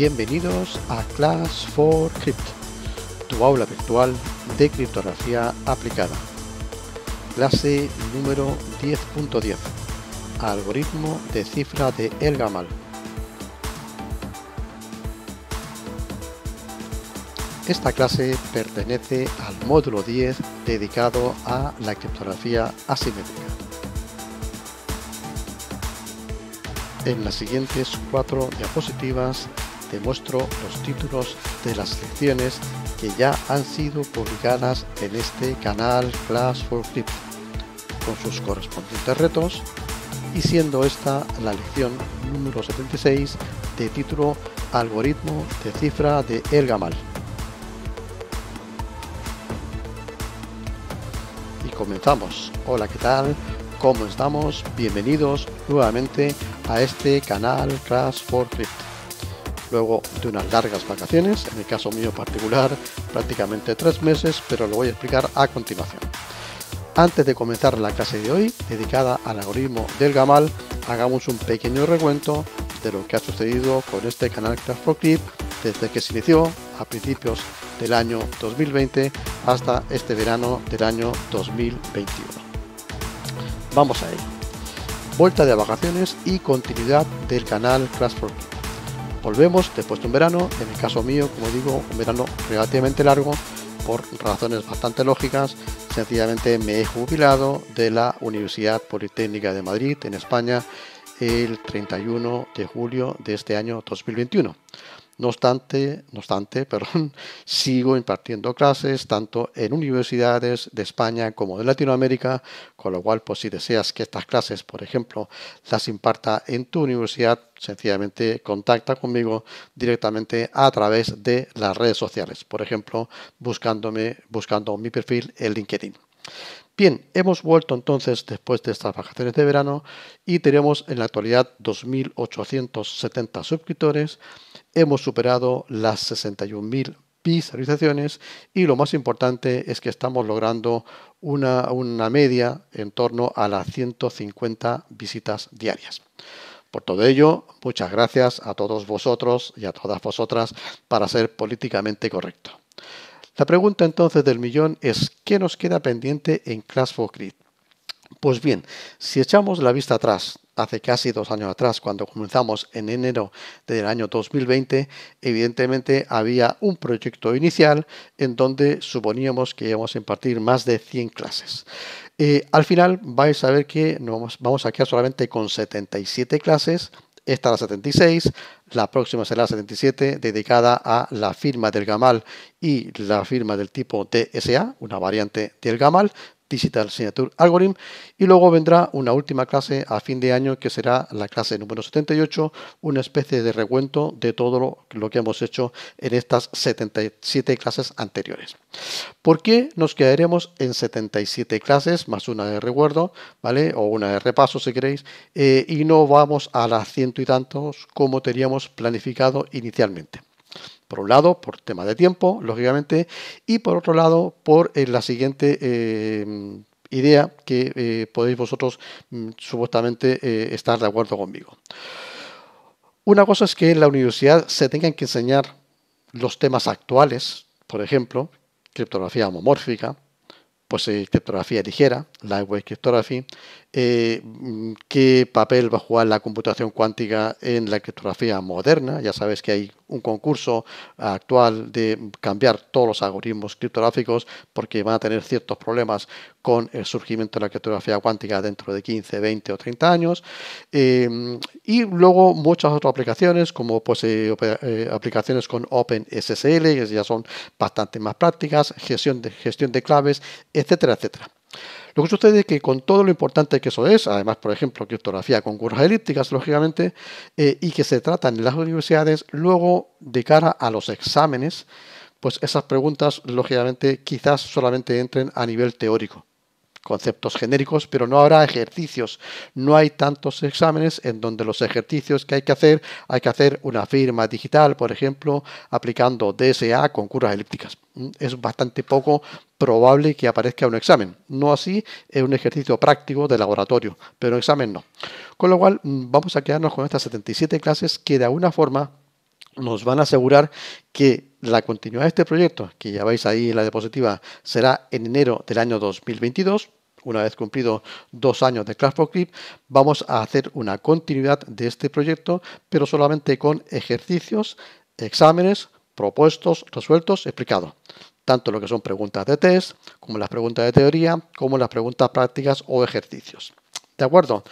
Bienvenidos a Class for Crypt, tu aula virtual de criptografía aplicada. Clase número 10.10. algoritmo de cifra de Elgamal Esta clase pertenece al módulo 10 dedicado a la criptografía asimétrica. En las siguientes cuatro diapositivas te muestro los títulos de las lecciones que ya han sido publicadas en este canal Class for crypt con sus correspondientes retos, y siendo esta la lección número 76 de título Algoritmo de cifra de Elgamal. Y comenzamos. Hola, ¿qué tal? ¿Cómo estamos? Bienvenidos nuevamente a este canal class for crypt luego de unas largas vacaciones, en el caso mío particular prácticamente tres meses, pero lo voy a explicar a continuación. Antes de comenzar la clase de hoy, dedicada al algoritmo del Gamal, hagamos un pequeño recuento de lo que ha sucedido con este canal Craft 4 Clip desde que se inició a principios del año 2020 hasta este verano del año 2021. Vamos a ello. Vuelta de vacaciones y continuidad del canal Crash 4 Clip volvemos después de un verano, en el caso mío, como digo, un verano relativamente largo, por razones bastante lógicas, sencillamente me he jubilado de la Universidad Politécnica de Madrid, en España, el 31 de julio de este año 2021. No obstante, no obstante perdón, sigo impartiendo clases tanto en universidades de España como de Latinoamérica, con lo cual, pues si deseas que estas clases, por ejemplo, las imparta en tu universidad, sencillamente contacta conmigo directamente a través de las redes sociales, por ejemplo, buscándome, buscando mi perfil en LinkedIn. Bien, hemos vuelto entonces después de estas vacaciones de verano y tenemos en la actualidad 2.870 suscriptores, hemos superado las 61.000 visualizaciones y lo más importante es que estamos logrando una, una media en torno a las 150 visitas diarias. Por todo ello, muchas gracias a todos vosotros y a todas vosotras para ser políticamente correcto. La pregunta entonces del millón es, ¿qué nos queda pendiente en class for Pues bien, si echamos la vista atrás, hace casi dos años atrás, cuando comenzamos en enero del año 2020, evidentemente había un proyecto inicial en donde suponíamos que íbamos a impartir más de 100 clases. Eh, al final vais a ver que nos vamos a quedar solamente con 77 clases esta la 76, la próxima será la 77, dedicada a la firma del Gamal y la firma del tipo TSA, una variante del Gamal, Digital Signature Algorithm y luego vendrá una última clase a fin de año que será la clase número 78, una especie de recuento de todo lo que hemos hecho en estas 77 clases anteriores. ¿Por qué nos quedaremos en 77 clases más una de recuerdo, ¿vale? O una de repaso si queréis, eh, y no vamos a las ciento y tantos como teníamos planificado inicialmente? Por un lado, por tema de tiempo, lógicamente, y por otro lado, por eh, la siguiente eh, idea que eh, podéis vosotros mm, supuestamente estar de acuerdo conmigo. Una cosa es que en la universidad se tengan que enseñar los temas actuales, por ejemplo, criptografía homomórfica, pues criptografía ligera, Lightweight Cryptography, mm, qué papel va a jugar la computación cuántica en la criptografía moderna, ya sabes que hay un concurso eh, actual de cambiar todos los algoritmos criptográficos porque van a tener ciertos problemas con el surgimiento de la criptografía cuántica dentro de 15, 20 o 30 años. Em, y luego muchas otras aplicaciones, como pues, eh, eh, aplicaciones con OpenSSL, que ya son bastante más prácticas, gestión de, gestión de claves, etcétera, etcétera. Lo que sucede es que con todo lo importante que eso es, además, por ejemplo, criptografía con curvas elípticas, lógicamente, eh, y que se tratan en las universidades, luego, de cara a los exámenes, pues esas preguntas, lógicamente, quizás solamente entren a nivel teórico conceptos genéricos, pero no habrá ejercicios. No hay tantos exámenes en donde los ejercicios que hay que hacer, hay que hacer una firma digital, por ejemplo, aplicando DSA con curvas elípticas. Mm, es bastante poco probable que aparezca un examen. No así es un ejercicio práctico de laboratorio, pero examen no. Con lo cual, mm, vamos a quedarnos con estas 77 clases que de alguna forma nos van a asegurar que la continuidad de este proyecto, que ya veis ahí en la diapositiva, será en enero del año 2022. Una vez cumplido dos años de Class for Clip, vamos a hacer una continuidad de este proyecto, pero solamente con ejercicios, exámenes, propuestos, resueltos, explicados. Tanto lo que son preguntas de test, como las preguntas de teoría, como las preguntas prácticas o ejercicios. ¿De acuerdo?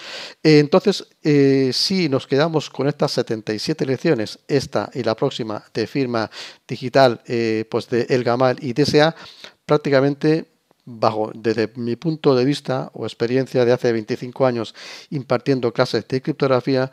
Eh, entonces, eh, si nos quedamos con estas 77 lecciones, esta y la próxima de firma digital eh, pues de El Gamal y DSA, prácticamente bajo, desde mi punto de vista o experiencia de hace 25 años impartiendo clases de criptografía,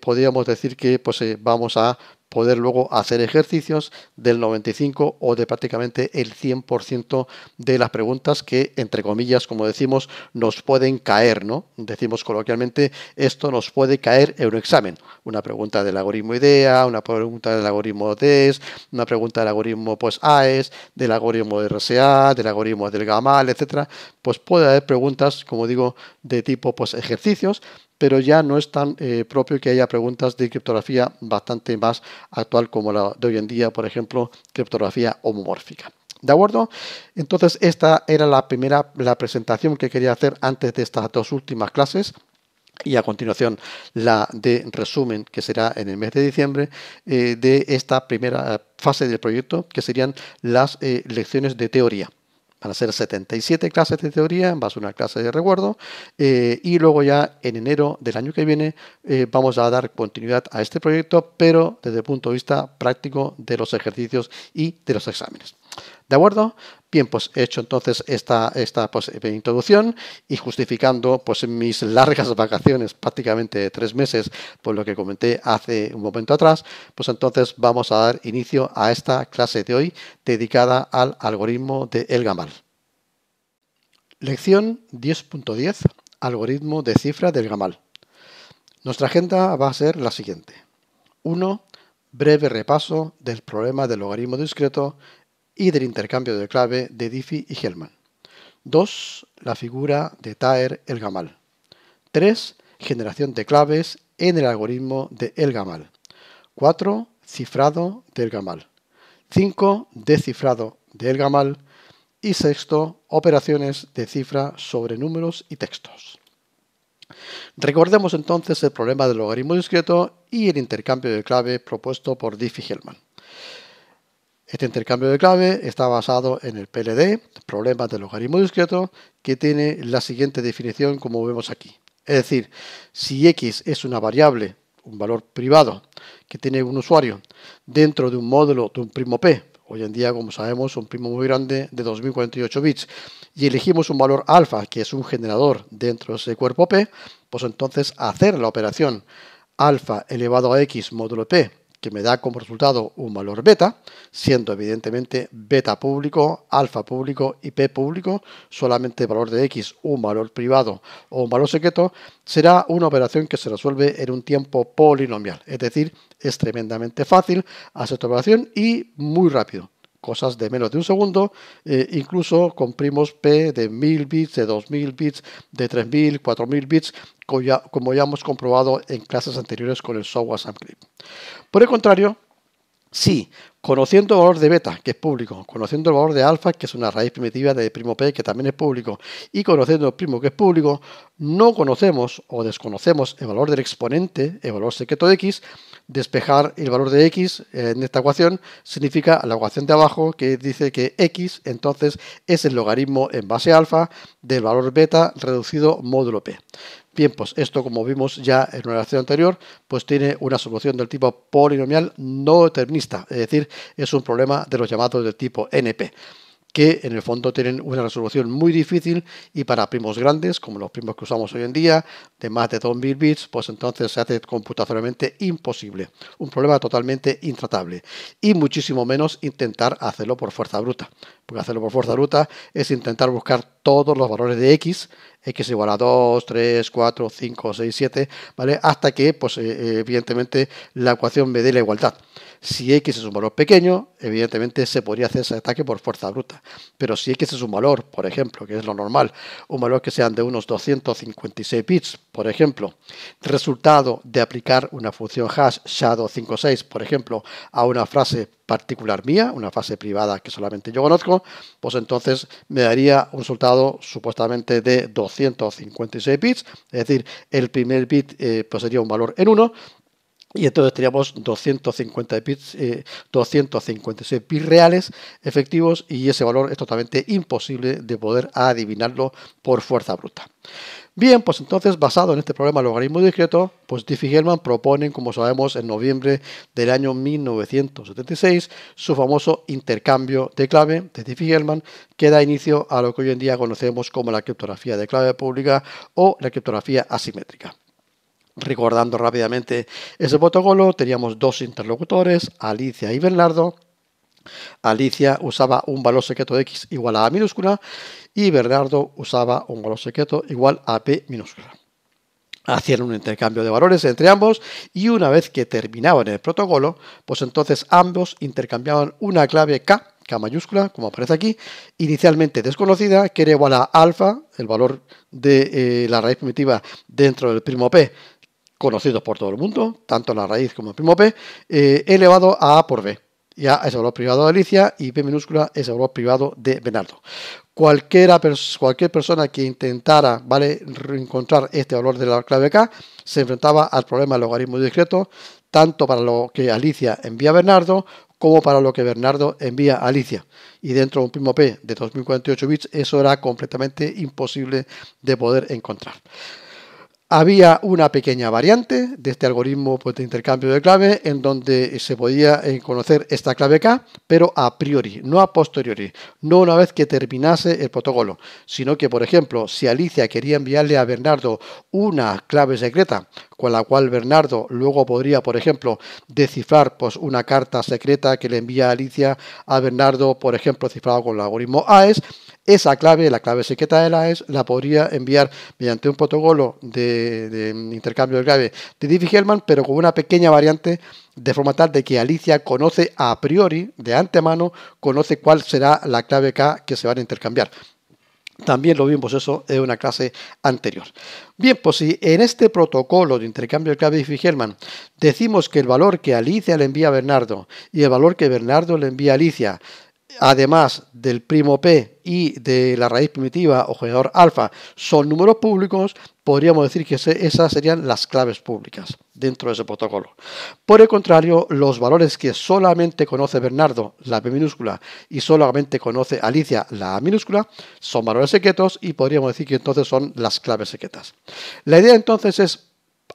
podríamos decir que pues, vamos a poder luego hacer ejercicios del 95 o de prácticamente el 100% de las preguntas que, entre comillas, como decimos, nos pueden caer, ¿no? Decimos coloquialmente, esto nos puede caer en un examen. Una pregunta del algoritmo IDEA, una pregunta del algoritmo DES, una pregunta del algoritmo pues, AES, del algoritmo RSA, del algoritmo del GAMAL, etcétera. Pues puede haber preguntas, como digo, de tipo pues ejercicios pero ya no es tan eh, propio que haya preguntas de criptografía bastante más actual como la de hoy en día, por ejemplo, criptografía homomórfica. ¿De acuerdo? Entonces, esta era la primera la presentación que quería hacer antes de estas dos últimas clases y a continuación la de resumen que será en el mes de diciembre eh, de esta primera eh, fase del proyecto que serían las lecciones de teoría Van a ser 77 clases de teoría, a una clase de recuerdo. Eh, y luego ya en enero del año que viene eh, vamos a dar continuidad a este proyecto, pero desde el punto de vista práctico de los ejercicios y de los exámenes. ¿De acuerdo? Bien, pues he hecho entonces esta, esta pues, introducción y justificando pues, mis largas vacaciones, prácticamente tres meses, por lo que comenté hace un momento atrás, pues entonces vamos a dar inicio a esta clase de hoy dedicada al algoritmo de Elgamal. Lección 10.10, algoritmo de cifra de gamal. Nuestra agenda va a ser la siguiente. 1. Breve repaso del problema del logaritmo discreto y del intercambio de clave de Diffie y Hellman. 2. La figura de Taer El-Gamal. 3. Generación de claves en el algoritmo de El-Gamal. 4. Cifrado del Gamal. 5. Descifrado del Gamal. Y 6. operaciones de cifra sobre números y textos. Recordemos entonces el problema del logaritmo discreto y el intercambio de clave propuesto por Diffie-Hellman. Este intercambio de clave está basado en el PLD, problemas del logaritmo discreto, que tiene la siguiente definición como vemos aquí. Es decir, si x es una variable, un valor privado, que tiene un usuario dentro de un módulo de un primo p, hoy en día, como sabemos, un primo muy grande de 2048 bits, y elegimos un valor alfa, que es un generador dentro de ese cuerpo p, pues entonces hacer la operación alfa elevado a x módulo p que me da como resultado un valor beta, siendo evidentemente beta público, alfa público y p público, solamente valor de x, un valor privado o un valor secreto, será una operación que se resuelve en un tiempo polinomial, es decir, es tremendamente fácil hacer esta operación y muy rápido cosas de menos de un segundo, eh, incluso comprimos P de 1000 bits, de 2000 bits, de 3000, 4000 bits, como ya, como ya hemos comprobado en clases anteriores con el software SamClip. Por el contrario, sí. Conociendo el valor de beta, que es público, conociendo el valor de alfa, que es una raíz primitiva de primo p, que también es público, y conociendo el primo, que es público, no conocemos o desconocemos el valor del exponente, el valor secreto de x, despejar el valor de x en esta ecuación significa la ecuación de abajo que dice que x entonces es el logaritmo en base alfa del valor beta reducido módulo p. Bien, pues esto como vimos ya en una relación anterior, pues tiene una solución del tipo polinomial no determinista, es decir, es un problema de los llamados del tipo NP que en el fondo tienen una resolución muy difícil y para primos grandes, como los primos que usamos hoy en día, de más de 2.000 bits, pues entonces se hace computacionalmente imposible, un problema totalmente intratable y muchísimo menos intentar hacerlo por fuerza bruta que hacerlo por fuerza bruta, es intentar buscar todos los valores de x, x igual a 2, 3, 4, 5, 6, 7, ¿vale? Hasta que, pues, eh, eh, evidentemente, la ecuación me dé la igualdad. Si x es un valor pequeño, evidentemente se podría hacer ese ataque por fuerza bruta. Pero si x es un valor, por ejemplo, que es lo normal, un valor que sean de unos 256 bits, por ejemplo, resultado de aplicar una función hash shadow56, por ejemplo, a una frase particular mía, una fase privada que solamente yo conozco, pues entonces me daría un resultado supuestamente de 256 bits, es decir, el primer bit eh, pues sería un valor en 1, y entonces teníamos 250 bits, 256 eh, bits reales efectivos y ese valor es totalmente imposible de poder adivinarlo por fuerza bruta. Bien, pues entonces, basado en este problema logaritmo discreto, pues Diffie-Hellman proponen, como sabemos, en noviembre del año 1976, su famoso intercambio de clave de Diffie-Hellman, que da inicio a lo que hoy en día conocemos como la criptografía de clave pública o la criptografía asimétrica. Recordando rápidamente ese protocolo, teníamos dos interlocutores, Alicia y Bernardo, Alicia usaba un valor secreto de x igual a a minúscula y Bernardo usaba un valor secreto igual a p minúscula. Hacían un intercambio de valores entre ambos y una vez que terminaban el protocolo, pues entonces ambos intercambiaban una clave k K mayúscula, como aparece aquí, inicialmente desconocida, que era igual a alfa, el valor de eh, la raíz primitiva dentro del primo P, conocido por todo el mundo, tanto la raíz como el primo P, eh, elevado a A por B. Ya es valor privado de Alicia y P minúscula es valor privado de Bernardo. Cualquiera, cualquier persona que intentara ¿vale? encontrar este valor de la clave K se enfrentaba al problema del logaritmo discreto, tanto para lo que Alicia envía a Bernardo como para lo que Bernardo envía a Alicia. Y dentro de un primo P de 2048 bits, eso era completamente imposible de poder encontrar. Había una pequeña variante de este algoritmo pues, de intercambio de clave en donde se podía eh, conocer esta clave K, pero a priori, no a posteriori, no una vez que terminase el protocolo, sino que, por ejemplo, si Alicia quería enviarle a Bernardo una clave secreta con la cual Bernardo luego podría, por ejemplo, descifrar pues, una carta secreta que le envía Alicia a Bernardo, por ejemplo, cifrado con el algoritmo AES. Esa clave, la clave secreta de la AES, la podría enviar mediante un protocolo de, intercambio de clave de Diffie-Hellman, pero con una pequeña variante de forma tal de que Alicia conoce a priori, de antemano, conoce cuál será la clave K que se van a intercambiar también lo vimos eso en una clase anterior. Bien, pues si en este protocolo de intercambio de clave y Hellman decimos que el valor que Alicia le envía a Bernardo y el valor que Bernardo le envía a Alicia además del primo P y de la raíz primitiva o generador alfa, son números públicos, podríamos decir que esas serían las claves públicas dentro de ese protocolo. Por el contrario, los valores que solamente conoce Bernardo, la P minúscula, y solamente conoce Alicia, la A minúscula, son valores secretos y podríamos decir que entonces son las claves secretas. La idea entonces es,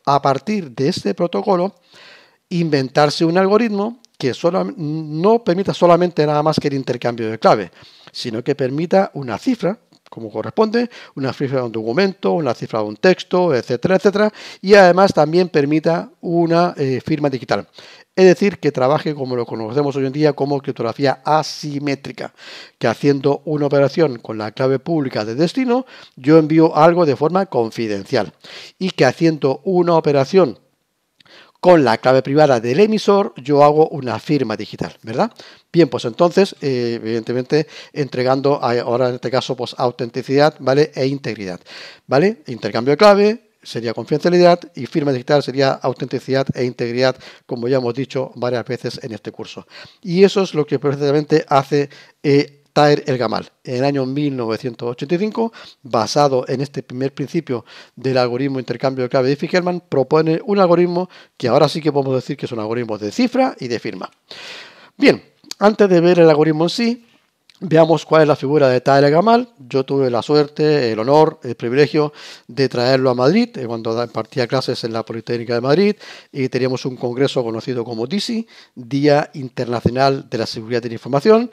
a partir de este protocolo, inventarse un algoritmo que solo, no permita solamente nada más que el intercambio de clave, sino que permita una cifra, como corresponde, una cifra de un documento, una cifra de un texto, etcétera, etcétera, y además también permita una eh, firma digital. Es decir, que trabaje como lo conocemos hoy en día como criptografía asimétrica, que haciendo una operación con la clave pública de destino, yo envío algo de forma confidencial y que haciendo una operación con la clave privada del emisor yo hago una firma digital, ¿verdad? Bien, pues entonces, eh, evidentemente, entregando ahora en este caso, pues autenticidad, ¿vale? E integridad, ¿vale? Intercambio de clave, sería confidencialidad y firma digital sería autenticidad e integridad, como ya hemos dicho varias veces en este curso. Y eso es lo que precisamente hace eh, Taer el Gamal, en el año 1985, basado en este primer principio del algoritmo intercambio de clave de hellman propone un algoritmo que ahora sí que podemos decir que es un algoritmo de cifra y de firma. Bien, antes de ver el algoritmo en sí, Veamos cuál es la figura de Taher Gamal. Yo tuve la suerte, el honor, el privilegio de traerlo a Madrid eh, cuando partía clases en la Politécnica de Madrid y teníamos un congreso conocido como DISI, Día Internacional de la Seguridad de la Información,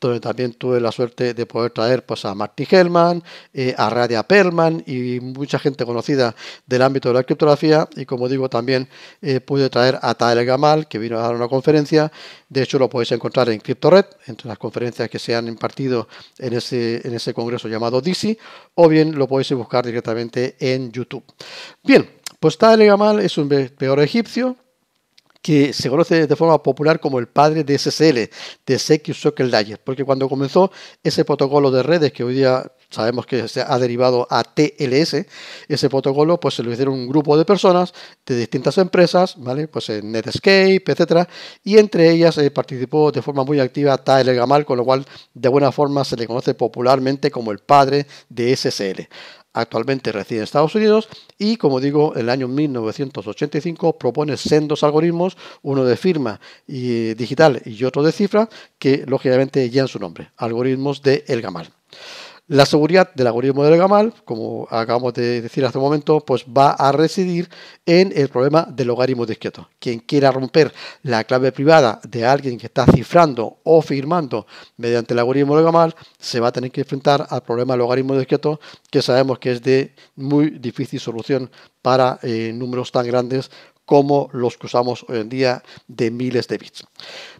donde también tuve la suerte de poder traer pues, a Marty Hellman, eh, a Radia Perlman y mucha gente conocida del ámbito de la criptografía. Y como digo, también eh, pude traer a Tael Gamal, que vino a dar una conferencia. De hecho, lo podéis encontrar en CryptoRed, entre las conferencias que se han impartido en ese, en ese congreso llamado DC, o bien lo podéis buscar directamente en YouTube. Bien, pues Tael Gamal es un peor egipcio que se conoce de forma popular como el padre de SSL, de Secure Layer, porque cuando comenzó ese protocolo de redes que hoy día sabemos que se ha derivado a TLS, ese protocolo pues se lo hicieron un grupo de personas de distintas empresas, ¿vale? Pues eh, Netscape, etcétera, y entre ellas eh, participó de forma muy activa Tyler Gamal, con lo cual de buena forma se le conoce popularmente como el padre de SSL actualmente reside en Estados Unidos y, como digo, en el año 1985 propone sendos algoritmos, uno de firma y digital y otro de cifra, que lógicamente llevan su nombre, algoritmos de El Gamal. La seguridad del algoritmo de gamal, como acabamos de decir hace un momento, pues va a residir en el problema del logaritmo discreto. Quien quiera romper la clave privada de alguien que está cifrando o firmando mediante el algoritmo de Legamal, se va a tener que enfrentar al problema del logaritmo discreto, que sabemos que es de muy difícil solución para eh, números tan grandes como los que usamos hoy en día de miles de bits.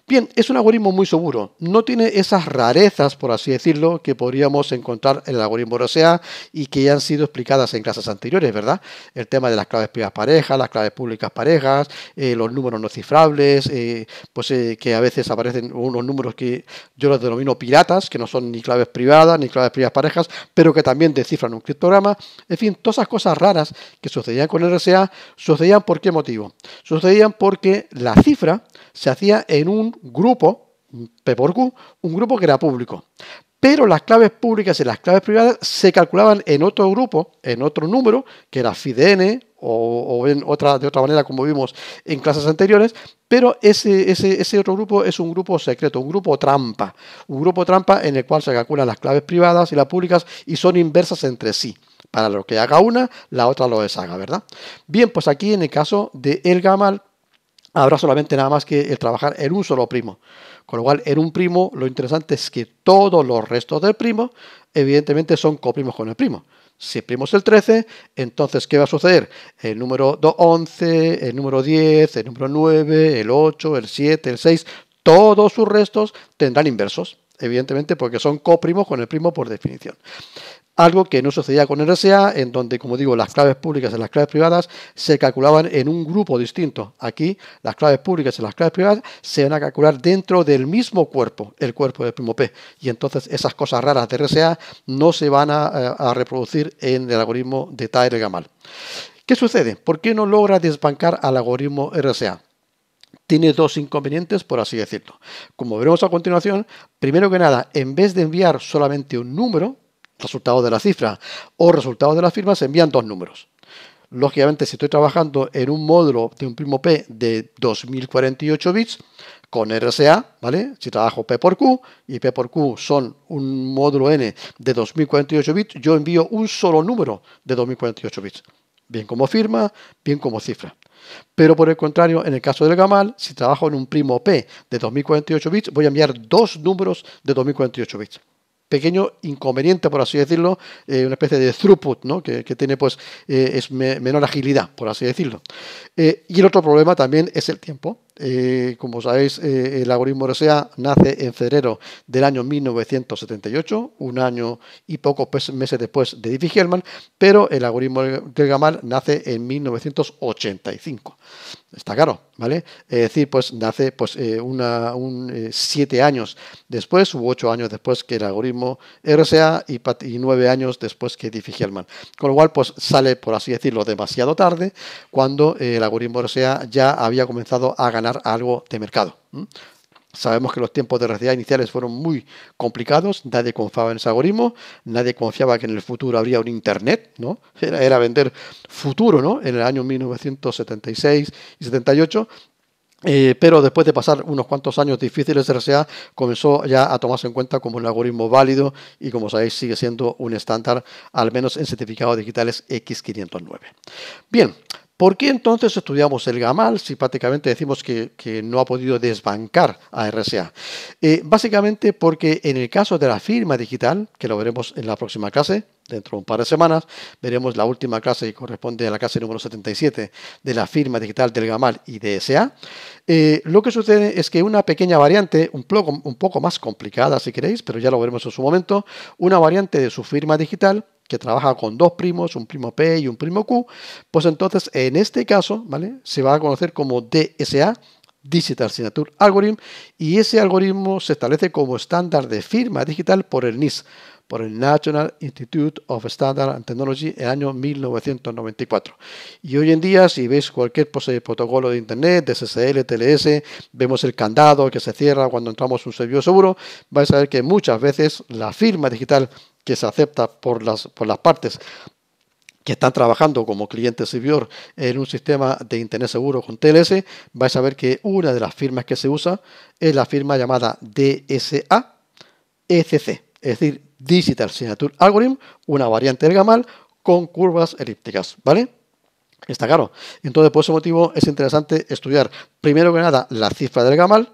Bien, es un algoritmo muy seguro, no tiene esas rarezas, por así decirlo, que podríamos encontrar en el algoritmo RSA y que ya han sido explicadas en clases anteriores, ¿verdad? El tema de las claves privadas parejas, las claves públicas parejas, eh, los números no cifrables, eh, pues eh, que a veces aparecen unos números que yo los denomino piratas, que no son ni claves privadas ni claves privadas parejas, pero que también descifran un criptograma. En fin, todas esas cosas raras que sucedían con el RSA, sucedían por qué motivo? Sucedían porque la cifra se hacía en un grupo, P por Q, un grupo que era público. Pero las claves públicas y las claves privadas se calculaban en otro grupo, en otro número, que era FIDN o, en otra, de otra manera como vimos en clases anteriores, pero ese, ese, ese, otro grupo es un grupo secreto, un grupo trampa, un grupo trampa en el cual se calculan las claves privadas y las públicas y son inversas entre sí. Para lo que haga una, la otra lo deshaga, ¿verdad? Bien, pues aquí en el caso de El Gamal, habrá solamente nada más que el trabajar en un solo primo. Con lo cual, en un primo, lo interesante es que todos los restos del primo, evidentemente, son coprimos con el primo. Si el primo es el 13, entonces, ¿qué va a suceder? El número 11, el número 10, el número 9, el 8, el 7, el 6, todos sus restos tendrán inversos, evidentemente, porque son coprimos con el primo por definición algo que no sucedía con RSA, en donde, como digo, las claves públicas y las claves privadas se calculaban en un grupo distinto. Aquí, las claves públicas y las claves privadas se van a calcular dentro del mismo cuerpo, el cuerpo del primo P. Y entonces esas cosas raras de RSA no se van eh, a, reproducir en el algoritmo de Tyler-Gamal. ¿Qué sucede? ¿Por qué no logra desbancar al algoritmo RSA? tiene dos inconvenientes, por así decirlo. Como veremos a continuación, primero que nada, en vez de enviar solamente un número, resultados de la cifra o resultados de la firma, se envían dos números. Lógicamente, si estoy trabajando en un módulo de un primo P de 2048 bits con RSA, ¿vale? Si trabajo P por Q y P por Q son un módulo N de 2048 bits, yo envío un solo número de 2048 bits, bien como firma, bien como cifra. Pero por el contrario, en el caso del Gamal, si trabajo en un primo P de 2048 bits, voy a enviar dos números de 2048 bits pequeño inconveniente, por así decirlo, eh, una especie de throughput, que, tiene pues eh, es menor agilidad, por así decirlo. Eh, y el otro problema también es el tiempo. Eh, como sabéis, eh, el algoritmo RSA nace en febrero del año 1978, un año y pocos meses después de Diffie-Hellman, pero el algoritmo del Gamal nace en 1985. Está claro, ¿vale? Es decir, pues nace pues, eh, un, siete años después, u ocho años después que el algoritmo RSA y, y nueve años después que Diffie-Hellman. Con lo cual, pues sale, por así decirlo, demasiado tarde, cuando el algoritmo RSA ya había comenzado a ganar algo de mercado. Sabemos que los tiempos de RCA iniciales fueron muy complicados, nadie confiaba en ese algoritmo, nadie confiaba que en el futuro habría un Internet, ¿no? Era, vender futuro, ¿no? En el año 1976 y 78, eh, pero después de pasar unos cuantos años difíciles, de RCA comenzó ya a tomarse en cuenta como un algoritmo válido y, como sabéis, sigue siendo un estándar, al menos en certificados digitales X509. Bien, ¿Por qué entonces estudiamos el Gamal si prácticamente decimos que, no ha podido desbancar a RSA? Eh, básicamente porque en el caso de la firma digital, que lo veremos en la próxima clase, dentro de un par de semanas, veremos la última clase que corresponde a la clase número 77 de la firma digital del Gamal y DSA, eh, lo que sucede es que una pequeña variante, un poco más complicada si queréis, pero ya lo veremos en su momento, una variante de su firma digital que trabaja con dos primos, un primo P y un primo Q, pues entonces en este caso, ¿vale? Se va a conocer como DSA, Digital Signature Algorithm, y ese algoritmo se establece como estándar de firma digital por el NIS, por el National Institute of Standard and Technology en el año 1994. Y hoy en día, si veis cualquier protocolo de Internet, de SSL, TLS, vemos el candado que se cierra cuando entramos un servidor seguro, vais a ver que muchas veces la firma digital que se acepta por las, las partes que están trabajando como cliente servidor en un sistema de Internet seguro con TLS, vais a ver que una de las firmas que se usa es la firma llamada DSA ECC, es decir, Digital Signature Algorithm, una variante del GAMAL con curvas elípticas, ¿vale? Está claro. Entonces, por ese motivo es interesante estudiar primero que nada la cifra del GAMAL,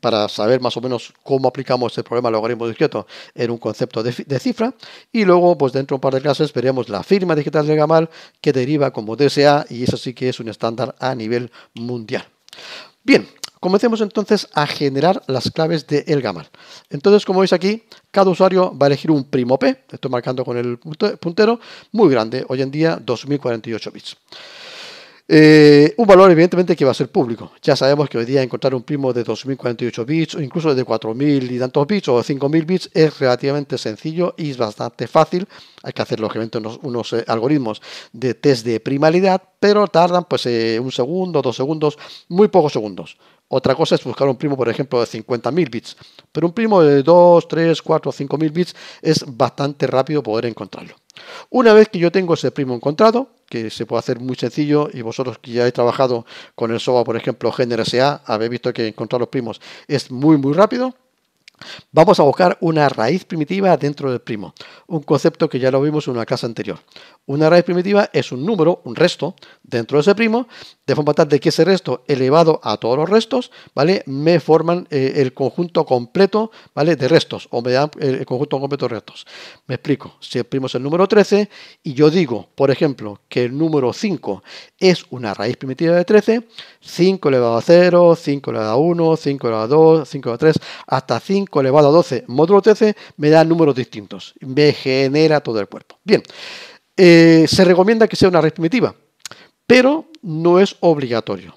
para saber más o menos cómo aplicamos el este problema logaritmo discreto en un concepto de, cifra. Y luego, pues dentro de un par de clases, veremos la firma digital de Gamal que deriva como DSA y eso sí que es un estándar a nivel mundial. Bien, Comencemos entonces a generar las claves de el Gamal. Entonces, como veis aquí, cada usuario va a elegir un primo P, estoy marcando con el puntero, muy grande, hoy en día 2048 bits. Eh, un valor evidentemente que va a ser público. Ya sabemos que hoy día encontrar un primo de 2048 bits o incluso de 4000 y tantos bits o 5000 bits es relativamente sencillo y es bastante fácil. Hay que hacer lógicamente unos, eh, algoritmos de test de primalidad, pero tardan pues eh, un segundo, dos segundos, muy pocos segundos. Otra cosa es buscar un primo, por ejemplo, de 50.000 bits. Pero un primo de 2, 3, 4, 5.000 bits es bastante rápido poder encontrarlo. Una vez que yo tengo ese primo encontrado, que se puede hacer muy sencillo, y vosotros que ya habéis trabajado con el SOA, por ejemplo, GNRSA, habéis visto que encontrar los primos es muy, muy rápido. Vamos a buscar una raíz primitiva dentro del primo, un concepto que ya lo vimos en una clase anterior. Una raíz primitiva es un número, un resto, dentro de ese primo, de forma tal de que ese resto elevado a todos los restos, ¿vale? Me forman eh, el conjunto completo, ¿vale? De restos, o me dan eh, el conjunto completo de restos. Me explico, si el primo es el número 13 y yo digo, por ejemplo, que el número 5 es una raíz primitiva de 13, 5 elevado a 0, 5 elevado a 1, 5 elevado a 2, 5 elevado a 3, hasta 5 elevado a 12 módulo 13 me da números distintos. Me genera todo el cuerpo. Bien, eh, se recomienda que sea una raíz primitiva, pero no es obligatorio.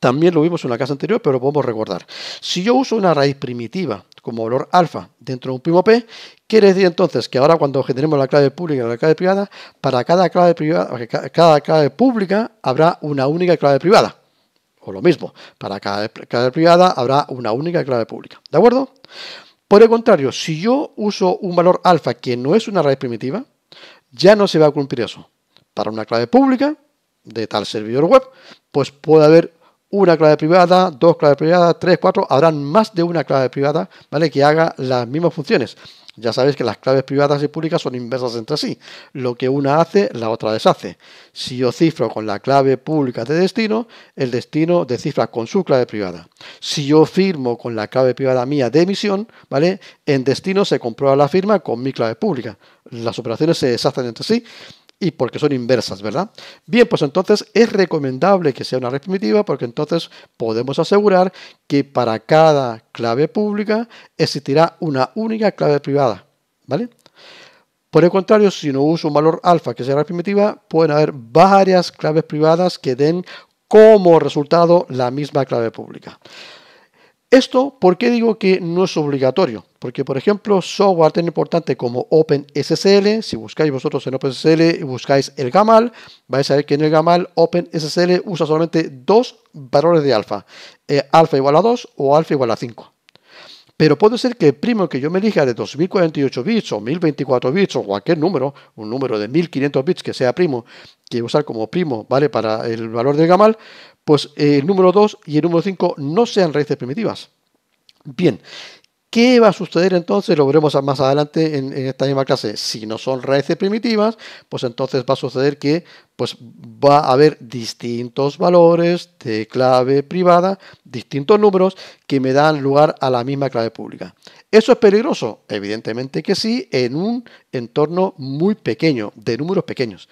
También lo vimos en la casa anterior, pero podemos recordar. Si yo uso una raíz primitiva como valor alfa dentro de un primo P, quiere decir entonces que ahora cuando generemos la clave pública y la clave privada, para cada clave, privada, cada clave pública habrá una única clave privada. O lo mismo, para cada clave privada habrá una única clave pública. ¿De acuerdo? Por el contrario, si yo uso un valor alfa que no es una raíz primitiva, ya no se va a cumplir eso. Para una clave pública de tal servidor web, pues puede haber una clave privada, dos claves privadas, tres, cuatro, habrán más de una clave privada, ¿vale? Que haga las mismas funciones. Ya sabéis que las claves privadas y públicas son inversas entre sí. Lo que una hace, la otra deshace. Si yo cifro con la clave pública de destino, el destino descifra con su clave privada. Si yo firmo con la clave privada mía de emisión, ¿vale? En destino se comprueba la firma con mi clave pública. Las operaciones se deshacen entre sí y porque son inversas, ¿verdad? Bien, pues entonces es recomendable que sea una red primitiva porque entonces podemos asegurar que para cada clave pública existirá una única clave privada, ¿vale? Por el contrario, si no uso un valor alfa que sea red primitiva, pueden haber varias claves privadas que den como resultado la misma clave pública. Esto, ¿por qué digo que no es obligatorio? Porque, por ejemplo, software tan importante como OpenSSL, si buscáis vosotros en OpenSSL y buscáis el GAMAL, vais a ver que en el GAMAL OpenSSL usa solamente dos valores de alfa, eh, alfa igual a 2 o alfa igual a 5. Pero puede ser que el primo que yo me elija de 2048 bits o 1024 bits o cualquier número, un número de 1500 bits que sea primo, que usar como primo, ¿vale? Para el valor del gamal, pues eh, el número 2 y el número 5 no sean raíces primitivas. Bien, ¿Qué va a suceder entonces? Lo veremos más adelante en, en, esta misma clase. Si no son raíces primitivas, pues entonces va a suceder que pues, va a haber distintos valores de clave privada, distintos números que me dan lugar a la misma clave pública. ¿Eso es peligroso? Evidentemente que sí, en un entorno muy pequeño, de números pequeños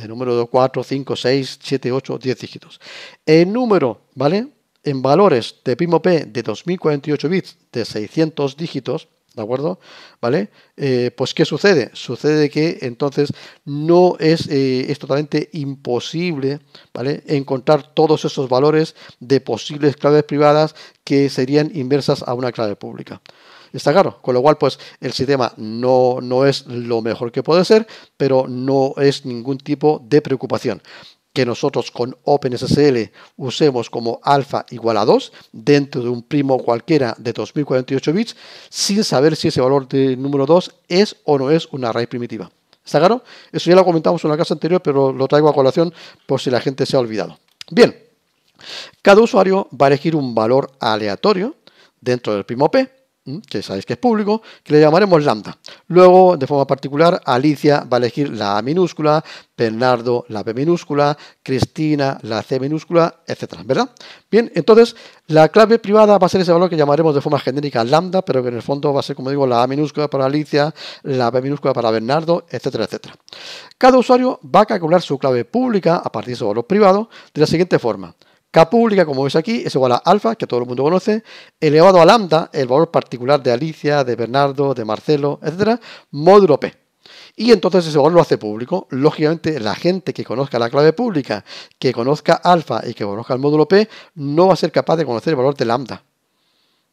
de número de 4, 5, 6, 7, 8, 10 dígitos. En número, ¿vale? En valores de primo P de 2048 bits de 600 dígitos, ¿de acuerdo? ¿Vale? Eh, pues ¿qué sucede? Sucede que entonces no es, eh, es totalmente imposible, ¿vale? Encontrar todos esos valores de posibles claves privadas que serían inversas a una clave pública. Está claro. Con lo cual, pues el sistema no, no es lo mejor que puede ser, pero no es ningún tipo de preocupación que nosotros con OpenSSL usemos como alfa igual a 2 dentro de un primo cualquiera de 2048 bits sin saber si ese valor de número 2 es o no es una raíz primitiva. ¿Está claro? Eso ya lo comentamos en la clase anterior, pero lo traigo a colación por si la gente se ha olvidado. Bien, cada usuario va a elegir un valor aleatorio dentro del primo P que sabéis que es público, que le llamaremos lambda. Luego, de forma particular, Alicia va a elegir la A minúscula, Bernardo la B minúscula, Cristina la C minúscula, etcétera, ¿verdad? Bien, entonces la clave privada va a ser ese valor que llamaremos de forma genérica lambda, pero que en el fondo va a ser, como digo, la A minúscula para Alicia, la B minúscula para Bernardo, etcétera, etcétera. Cada usuario va a calcular su clave pública a partir de su valor privado de la siguiente forma. K pública, como veis aquí, es igual a alfa, que todo el mundo conoce, elevado a lambda, el valor particular de Alicia, de Bernardo, de Marcelo, etcétera, módulo P. Y entonces ese valor lo hace público. Lógicamente, la gente que conozca la clave pública, que conozca alfa y que conozca el módulo P, no va a ser capaz de conocer el valor de lambda,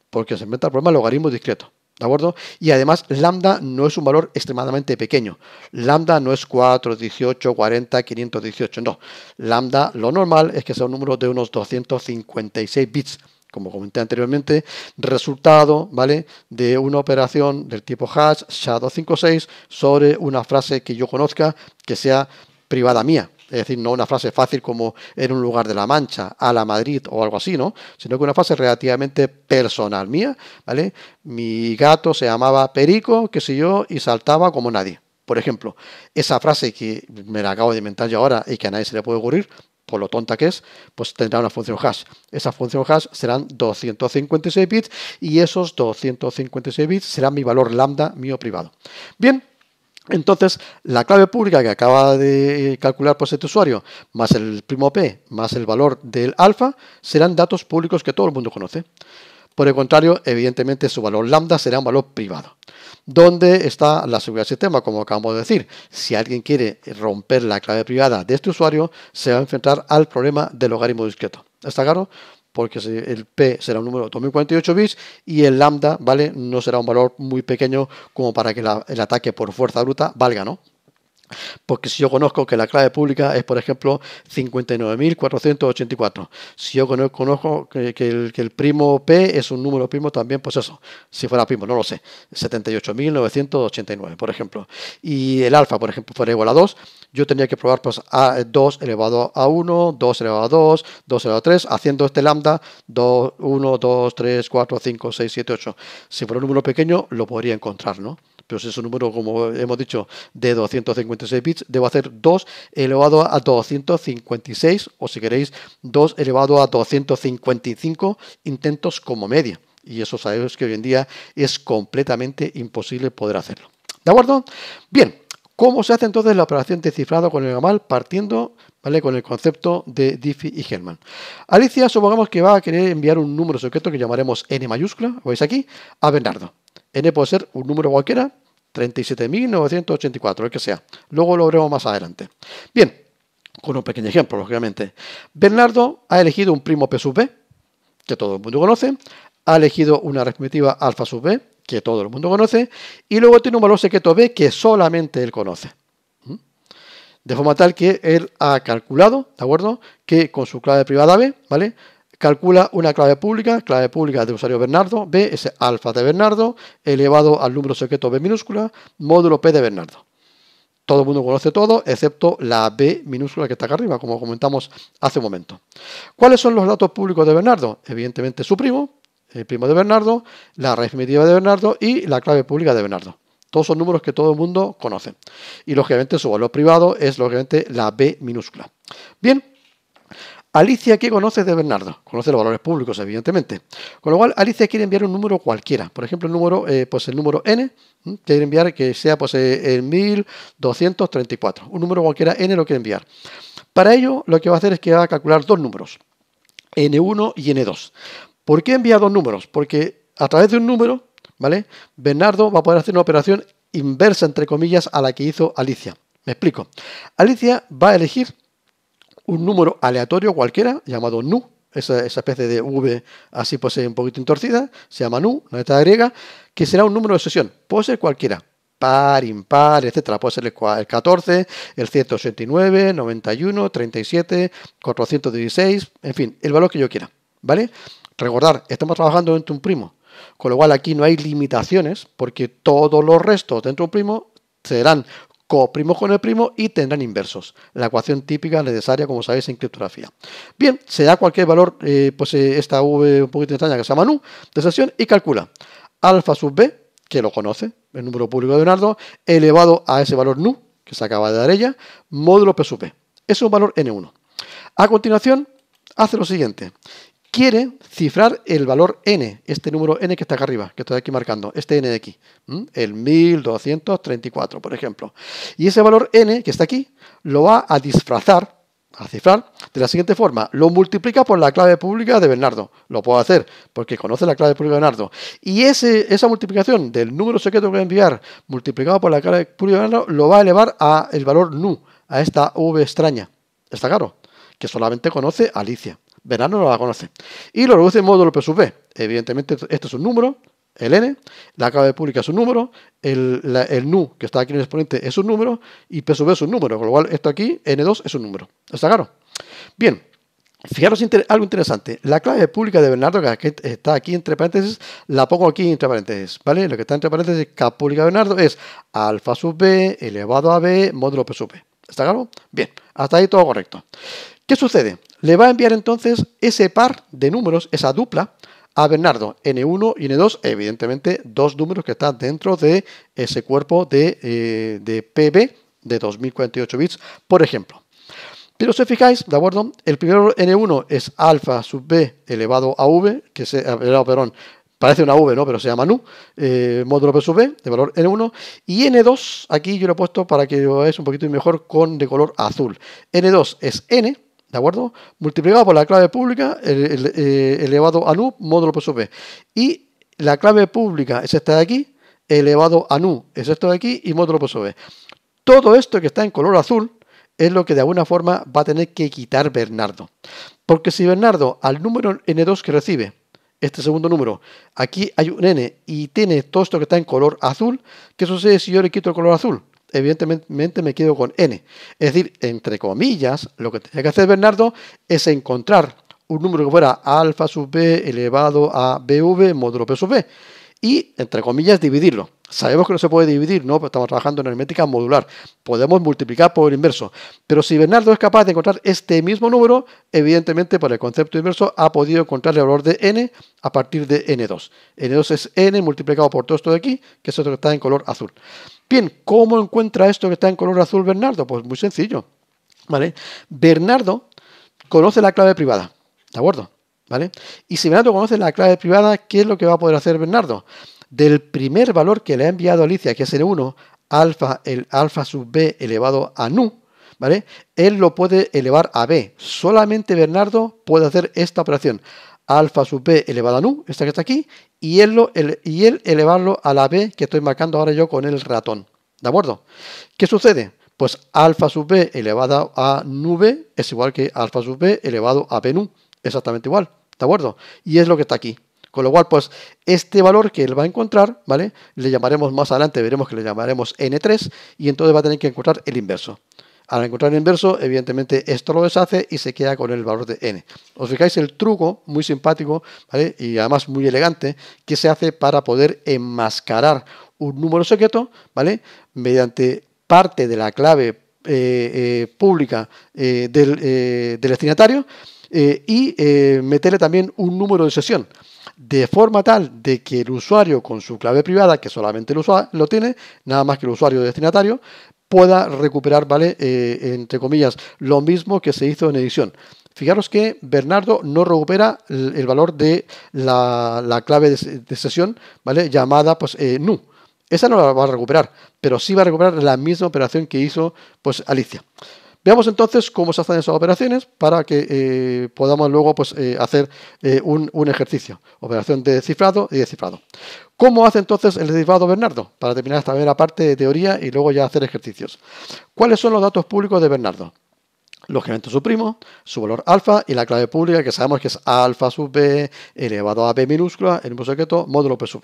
porque se inventa el problema de logaritmo discreto. ¿De acuerdo? Y además, lambda no es un valor extremadamente pequeño. Lambda no es 4, 18, 40, 518, no. Lambda, lo normal es que sea un número de unos 256 bits, como comenté anteriormente, resultado, ¿vale? De una operación del tipo hash SHA-256 sobre una frase que yo conozca que sea privada mía, es decir, no una frase fácil como en un lugar de la Mancha, a la Madrid o algo así, ¿no? Sino que una frase relativamente personal mía, ¿vale? Mi gato se llamaba Perico, qué sé yo, y saltaba como nadie. Por ejemplo, esa frase que me la acabo de inventar yo ahora y que a nadie se le puede ocurrir, por lo tonta que es, pues tendrá una función hash. Esa función hash serán 256 bits y esos 256 bits serán mi valor lambda mío privado. Bien, entonces, la clave pública que acaba de eh, calcular por pues, este usuario, más el primo P, más el valor del alfa, serán datos públicos que todo el mundo conoce. Por el contrario, evidentemente su valor lambda será un valor privado. ¿Dónde está la seguridad del sistema? Como acabamos de decir, si alguien quiere romper la clave privada de este usuario, se va a enfrentar al problema del logaritmo discreto. ¿Está claro? porque el P será un número de 2048 bits y el lambda, ¿vale? No será un valor muy pequeño como para que el ataque por fuerza bruta valga, ¿no? Porque si yo conozco que la clave pública es, por ejemplo, 59.484, si yo conozco que, que, el, primo P es un número primo también, pues eso, si fuera primo, no lo sé, 78.989, por ejemplo. Y el alfa, por ejemplo, fuera igual a 2, yo tenía que probar pues, a 2 eh, elevado a 1, 2 elevado a 2, 2 elevado a 3, haciendo este lambda 2, 1, 2, 3, 4, 5, 6, 7, 8. Si fuera un número pequeño, lo podría encontrar, ¿no? pero es un número, como hemos dicho, de 256 bits, debo hacer 2 elevado a 256 o si queréis 2 elevado a 255 intentos como media. Y eso sabemos que hoy en día es completamente imposible poder hacerlo. ¿De acuerdo? Bien. ¿Cómo se hace entonces la operación de cifrado con el gamal partiendo ¿vale? con el concepto de Diffie y Hellman? Alicia supongamos que va a querer enviar un número secreto que llamaremos n mayúscula, veis aquí, a Bernardo n puede ser un número cualquiera, 37.984, el que sea. Luego lo veremos más adelante. Bien, con un pequeño ejemplo, lógicamente. Bernardo ha elegido un primo P sub B, que todo el mundo conoce, ha elegido una respectiva alfa sub B, que todo el mundo conoce, y luego tiene un valor secreto B que solamente él conoce. ¿Mm? De forma tal que él ha calculado, ¿de acuerdo? Que con su clave privada B, ¿vale? Calcula una clave pública, clave pública de usuario Bernardo, B es alfa de Bernardo, elevado al número secreto B minúscula, módulo P de Bernardo. Todo el mundo conoce todo, excepto la B minúscula que está acá arriba, como comentamos hace un momento. ¿Cuáles son los datos públicos de Bernardo? Evidentemente su primo, el primo de Bernardo, la raíz primitiva de Bernardo y la clave pública de Bernardo. Todos son números que todo el mundo conoce. Y lógicamente su valor privado es lógicamente la B minúscula. Bien, Alicia, ¿qué conoces de Bernardo? Conoce los valores públicos, evidentemente. Con lo cual, Alicia quiere enviar un número cualquiera. Por ejemplo, el número, eh, pues el número n, quiere enviar que sea pues, eh, el 1234. Un número cualquiera n lo quiere enviar. Para ello, lo que va a hacer es que va a calcular dos números, n1 y n2. ¿Por qué envía dos números? Porque a través de un número, ¿vale? Bernardo va a poder hacer una operación inversa, entre comillas, a la que hizo Alicia. Me explico. Alicia va a elegir un número aleatorio cualquiera llamado nu. Esa, esa especie de v así pues un poquito entorcida, se llama nu, una letra griega, que será un número de sesión. Puede ser cualquiera, par, impar, etcétera. Puede ser el 14, el 189, 91, 37, 416, en fin, el valor que yo quiera. ¿Vale? Recordar, estamos trabajando dentro de un primo, con lo cual aquí no hay limitaciones, porque todos los restos dentro de un primo serán coprimos con el primo y tendrán inversos. La ecuación típica necesaria, como sabéis, en criptografía. Bien, se da cualquier valor, eh, pues eh, esta V un poquito extraña que se llama NU, de sesión y calcula alfa sub B, que lo conoce, el número público de Leonardo, elevado a ese valor NU, que se acaba de dar ella, módulo P sub B. Es un valor N1. A continuación, hace lo siguiente quiere cifrar el valor n, este número n que está acá arriba, que estoy aquí marcando, este n de aquí, el 1234, por ejemplo. Y ese valor n que está aquí lo va a disfrazar, a cifrar, de la siguiente forma. Lo multiplica por la clave pública de Bernardo. Lo puedo hacer porque conoce la clave pública de Bernardo. Y esa multiplicación del número secreto que voy a enviar multiplicado por la clave pública de Bernardo lo va a elevar al valor nu, a esta v extraña. Está claro, que solamente conoce Alicia verano no la conoce. Y lo reduce en módulo P sub B. Evidentemente, esto es un número, el n, la clave pública es un número, el, nu que está aquí en el exponente es un número y P sub B es un número, con lo cual esto aquí, n2 es un número. ¿Está claro? Bien. Fijaros algo interesante, la clave pública de Bernardo, que está aquí entre paréntesis, la pongo aquí entre paréntesis, ¿vale? Lo que está entre paréntesis, K pública de Bernardo, es alfa sub b elevado a b módulo P sub b. ¿Está claro? Bien, hasta ahí todo correcto. ¿Qué sucede? Le va a enviar entonces ese par de números, esa dupla, a Bernardo, N1 y N2, evidentemente dos números que están dentro de ese cuerpo de, eh, de PB de 2048 bits, por ejemplo. Pero si fijáis, de acuerdo, el primero N1 es alfa sub B elevado a V, que se, eh, perdón, parece una V, ¿no? Pero se llama NU, eh, módulo P sub B, de valor N1. Y N2, aquí yo lo he puesto para que lo veáis un poquito mejor con de color azul. N2 es N, ¿De acuerdo? Multiplicado por la clave pública eh, elevado a nu módulo por Y la clave pública es esta de aquí, elevado a nu es esto de aquí y módulo por b. Todo esto que está en color azul es lo que de alguna forma va a tener que quitar Bernardo. Porque si Bernardo al número n2 que recibe, este segundo número, aquí hay un n y tiene todo esto que está en color azul, ¿qué sucede si yo le quito el color azul? evidentemente me quedo con n. Es decir, entre comillas, lo que tenía que hacer Bernardo es encontrar un número que fuera alfa sub b elevado a bv módulo p sub b y, entre comillas, dividirlo. Sabemos que no se puede dividir, ¿no? Estamos trabajando en aritmética modular. Podemos multiplicar por el inverso. Pero si Bernardo es capaz de encontrar este mismo número, evidentemente por el concepto inverso ha podido encontrar el valor de n a partir de n2. n2 es n multiplicado por todo esto de aquí, que es otro que está en color azul. Bien, ¿cómo encuentra esto que está en color azul Bernardo? Pues muy sencillo. ¿vale? Bernardo conoce la clave privada. ¿De acuerdo? ¿Vale? Y si Bernardo conoce la clave privada, ¿qué es lo que va a poder hacer Bernardo? Del primer valor que le ha enviado Alicia, que es el 1, alfa, el alfa sub b elevado a nu, ¿vale? Él lo puede elevar a b. Solamente Bernardo puede hacer esta operación alfa sub b elevado a nu, esta que está aquí, y él, y elevarlo a la b que estoy marcando ahora yo con el ratón. ¿De acuerdo? ¿Qué sucede? Pues alfa sub b elevado a nu es igual que alfa sub b elevado a b nu, exactamente igual. ¿De acuerdo? Y es lo que está aquí. Con lo cual, pues, este valor que él va a encontrar, ¿vale? Le llamaremos más adelante, veremos que le llamaremos n3, y entonces va a tener que encontrar el inverso. Al encontrar el inverso, evidentemente esto lo deshace y se queda con el valor de n. Os fijáis el truco muy simpático y además muy elegante que se hace para poder enmascarar un número secreto ¿vale? mediante parte de la clave eh, eh, pública eh, del, destinatario y meterle también un número de sesión de forma tal de que el usuario con su clave privada, que solamente usuario lo tiene, nada más que el usuario destinatario, pueda recuperar, ¿vale? Eh, entre comillas, lo mismo que se hizo en edición. Fijaros que Bernardo no recupera el, valor de la, clave de, sesión, ¿vale? Llamada, pues, eh, nu. Esa no la va a recuperar, pero sí va a recuperar la misma operación que hizo, pues, Alicia. Veamos entonces cómo se hacen esas operaciones para que eh, podamos luego pues, eh, hacer eh, un, ejercicio. Operación de cifrado y descifrado. ¿Cómo hace entonces el descifrado Bernardo? Para terminar esta primera parte de teoría y luego ya hacer ejercicios. ¿Cuáles son los datos públicos de Bernardo? Los su primo, su valor alfa y la clave pública que sabemos que es alfa sub b elevado a b minúscula, el mismo secreto, módulo p sub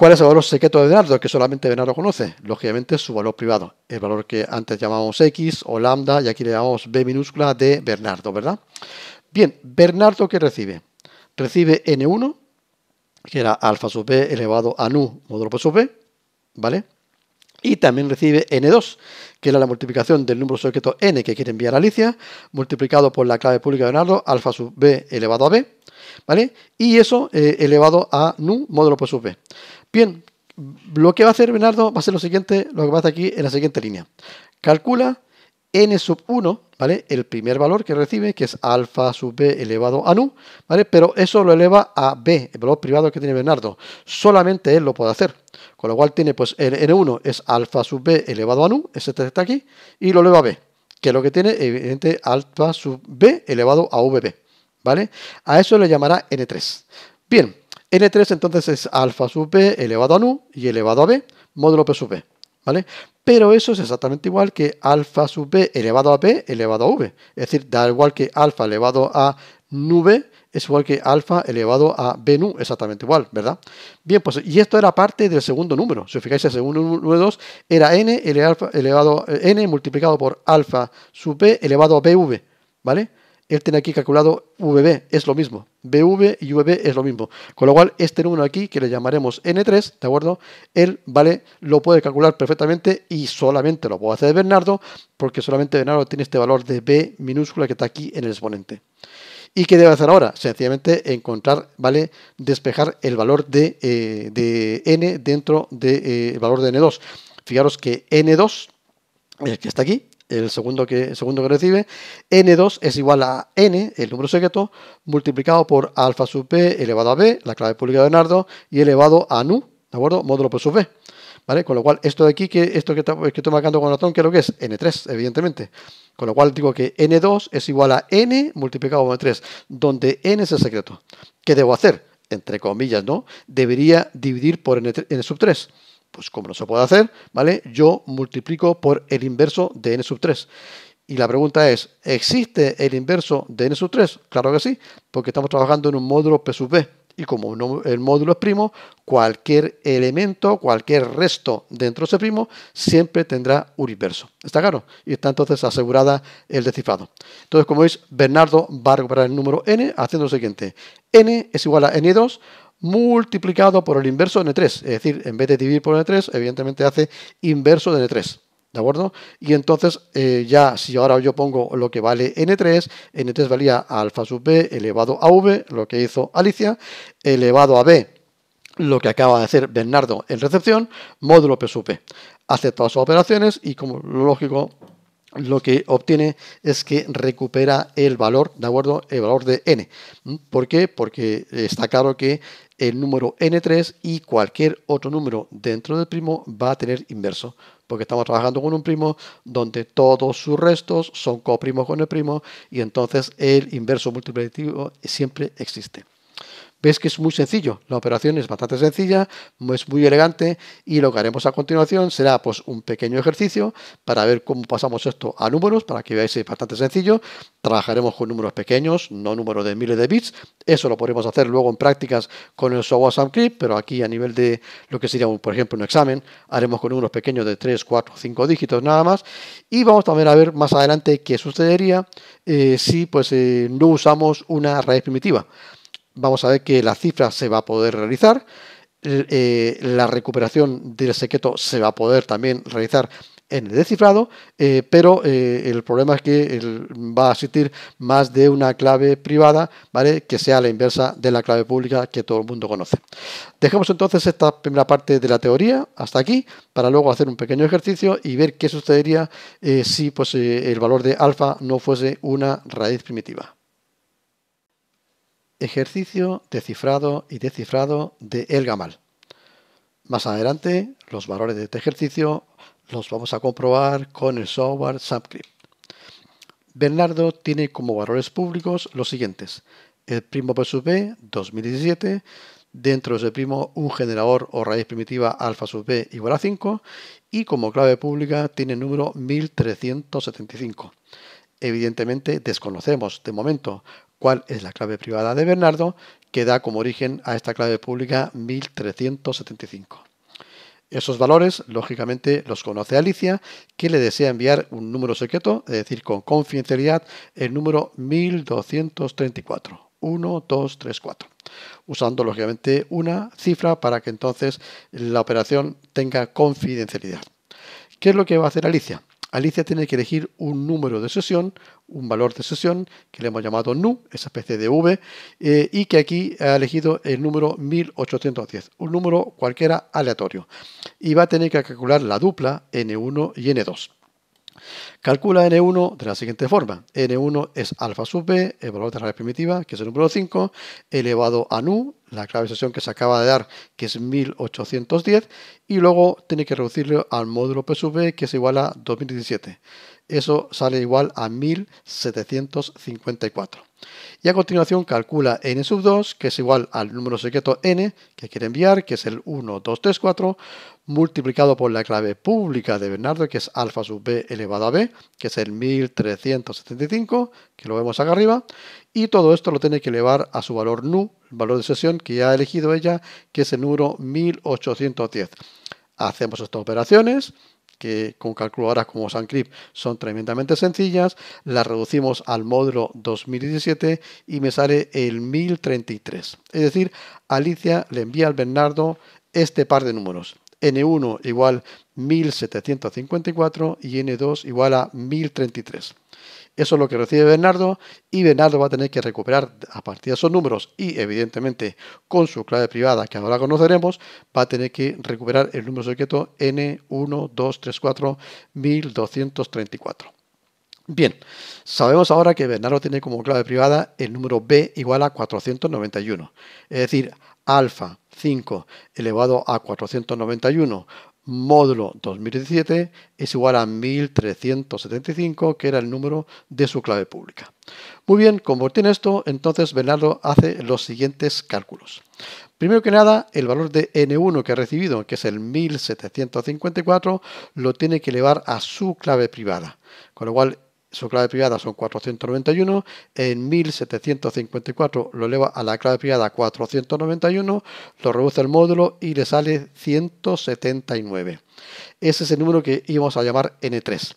¿Cuál es el valor secreto de Bernardo? Que solamente Bernardo conoce. Lógicamente su valor privado. El valor que antes llamábamos X o lambda y aquí le llamamos B minúscula de Bernardo, ¿verdad? Bien, Bernardo ¿qué recibe? Recibe N1, que era alfa sub B elevado a nu módulo por sub B, ¿vale? Y también recibe N2, que era la multiplicación del número secreto N que quiere enviar Alicia, multiplicado por la clave pública de Bernardo, alfa sub B elevado a B, ¿vale? Y eso eh, elevado a nu módulo por sub B. Bien, lo que va a hacer Bernardo va a ser lo siguiente, lo que hacer aquí en la siguiente línea. Calcula n sub 1, ¿vale? El primer valor que recibe, que es alfa sub b elevado a nu, ¿vale? Pero eso lo eleva a b, el valor privado que tiene Bernardo. Solamente él lo puede hacer. Con lo cual tiene, pues, el n1 es alfa sub b elevado a nu, ese este está aquí, y lo eleva a b, que es lo que tiene, evidentemente, alfa sub b elevado a vb, ¿vale? A eso le llamará n3. Bien, N3 entonces es alfa sub b elevado a nu y elevado a b, módulo p sub b. ¿Vale? Pero eso es exactamente igual que alfa sub b elevado a b elevado a v. Es decir, da igual que alfa elevado a nu b es igual que alfa elevado a b nu, exactamente igual, ¿verdad? Bien, pues y esto era parte del segundo número. Si os fijáis, el segundo número 2 era n elevado, elevado n multiplicado por alfa sub b elevado a bv, ¿vale? él tiene aquí calculado VB, es lo mismo. BV y VB es lo mismo. Con lo cual, este número aquí, que le llamaremos N3, ¿de acuerdo? Él, ¿vale? Lo puede calcular perfectamente y solamente lo puede hacer Bernardo, porque solamente Bernardo tiene este valor de B minúscula que está aquí en el exponente. ¿Y qué debe hacer ahora? Sencillamente encontrar, ¿vale? Despejar el valor de, eh, N dentro del de, eh, valor de N2. Fijaros que N2, el que está aquí, el segundo que, el segundo que recibe, n2 es igual a n, el número secreto, multiplicado por alfa sub p elevado a b, la clave pública de Bernardo, y elevado a nu, ¿de acuerdo? Módulo por sub b. ¿Vale? Con lo cual, esto de aquí, que esto que, que estoy marcando con ratón, ¿qué es lo que es? N3, evidentemente. Con lo cual digo que N2 es igual a N multiplicado por N3, donde N es el secreto. ¿Qué debo hacer? Entre comillas, ¿no? Debería dividir por N, sub 3. Pues como no se puede hacer, ¿vale? Yo multiplico por el inverso de n sub 3. Y la pregunta es, ¿existe el inverso de n sub 3? Claro que sí, porque estamos trabajando en un módulo p sub b. Y como el módulo es primo, cualquier elemento, cualquier resto dentro de ese primo, siempre tendrá un inverso. ¿Está claro? Y está entonces asegurada el descifrado. Entonces, como veis, Bernardo va a recuperar el número n haciendo lo siguiente. n es igual a n2 multiplicado por el inverso de N3. Es decir, en vez de dividir por N3, evidentemente hace inverso de N3. ¿De acuerdo? Y entonces eh, ya si ahora yo pongo lo que vale n3, n3 valía alfa sub b elevado a v, lo que hizo Alicia, elevado a b, lo que acaba de hacer Bernardo en recepción, módulo p sub p. Hace todas sus operaciones y como lógico lo que obtiene es que recupera el valor, ¿de acuerdo? El valor de n. ¿Mm? ¿Por qué? Porque está claro que el número n3 y cualquier otro número dentro del primo va a tener inverso, porque estamos trabajando con un primo donde todos sus restos son coprimos con el primo y entonces el inverso multiplicativo siempre existe. Ves que es muy sencillo, la operación es bastante sencilla, es muy elegante y lo que haremos a continuación será pues un pequeño ejercicio para ver cómo pasamos esto a números, para que veáis es bastante sencillo. Trabajaremos con números pequeños, no números de miles de bits, eso lo podremos hacer luego en prácticas con el software pero aquí a nivel de lo que sería, por ejemplo, un examen, haremos con números pequeños de 3, 4, 5 dígitos nada más y vamos también a ver más adelante qué sucedería eh, si pues eh, no usamos una raíz primitiva vamos a ver que la cifra se va a poder realizar, eh, la recuperación del secreto se va a poder también realizar en el descifrado, eh, pero eh, el problema es que va a existir más de una clave privada, ¿vale? Que sea la inversa de la clave pública que todo el mundo conoce. Dejemos entonces esta primera parte de la teoría hasta aquí, para luego hacer un pequeño ejercicio y ver qué sucedería si pues, el valor de alfa no fuese una raíz primitiva. Ejercicio descifrado y descifrado de El Gamal. Más adelante, los valores de este ejercicio los vamos a comprobar con el software subscript. Bernardo tiene como valores públicos los siguientes. El primo P sub B 2017, dentro de ese primo un generador o raíz primitiva alfa sub B igual a 5 y como clave pública tiene el número 1375. Evidentemente desconocemos de momento cuál es la clave privada de Bernardo, que da como origen a esta clave pública 1375. Esos valores, lógicamente, los conoce Alicia, que le desea enviar un número secreto, es decir, con confidencialidad, el número 1234. 1, 2, 3, 4. Usando, lógicamente, una cifra para que entonces la operación tenga confidencialidad. ¿Qué es lo que va a hacer Alicia? Alicia tiene que elegir un número de sesión, un valor de sesión, que le hemos llamado nu, esa especie de v, eh, y que aquí ha elegido el número 1810, un número cualquiera aleatorio. Y va a tener que calcular la dupla n1 y n2. Calcula n1 de la siguiente forma. n1 es alfa sub b, el valor de la raíz primitiva, que es el número 5, elevado a nu, la clave de sesión que se acaba de dar, que es 1810, y luego tiene que reducirlo al módulo p sub b, que es igual a 2017. Eso sale igual a 1754. Y a continuación calcula n sub 2, que es igual al número secreto n que quiere enviar, que es el 1, 2, 3, 4, multiplicado por la clave pública de Bernardo, que es alfa sub b elevado a b, que es el 1375, que lo vemos acá arriba, y todo esto lo tiene que elevar a su valor nu, el valor de sesión que ya ha elegido ella, que es el número 1810. Hacemos estas operaciones que con calculadoras como Sanskrit son tremendamente sencillas, las reducimos al módulo 2017 y me sale el 1033. Es decir, Alicia le envía al Bernardo este par de números. N1 igual 1754 y N2 igual a 1033. Eso es lo que recibe Bernardo y Bernardo va a tener que recuperar a partir de esos números y evidentemente con su clave privada que ahora conoceremos va a tener que recuperar el número secreto N1234-1234. Bien, sabemos ahora que Bernardo tiene como clave privada el número B igual a 491, es decir, alfa 5 elevado a 491 módulo 2017 es igual a 1375, que era el número de su clave pública. Muy bien, como tiene esto, entonces Bernardo hace los siguientes cálculos. Primero que nada, el valor de N1 que ha recibido, que es el 1754, lo tiene que elevar a su clave privada, con lo cual su clave privada son 491, en 1754 lo eleva a la clave privada 491, lo reduce el módulo y le sale 179. Ese es el número que íbamos a llamar N3.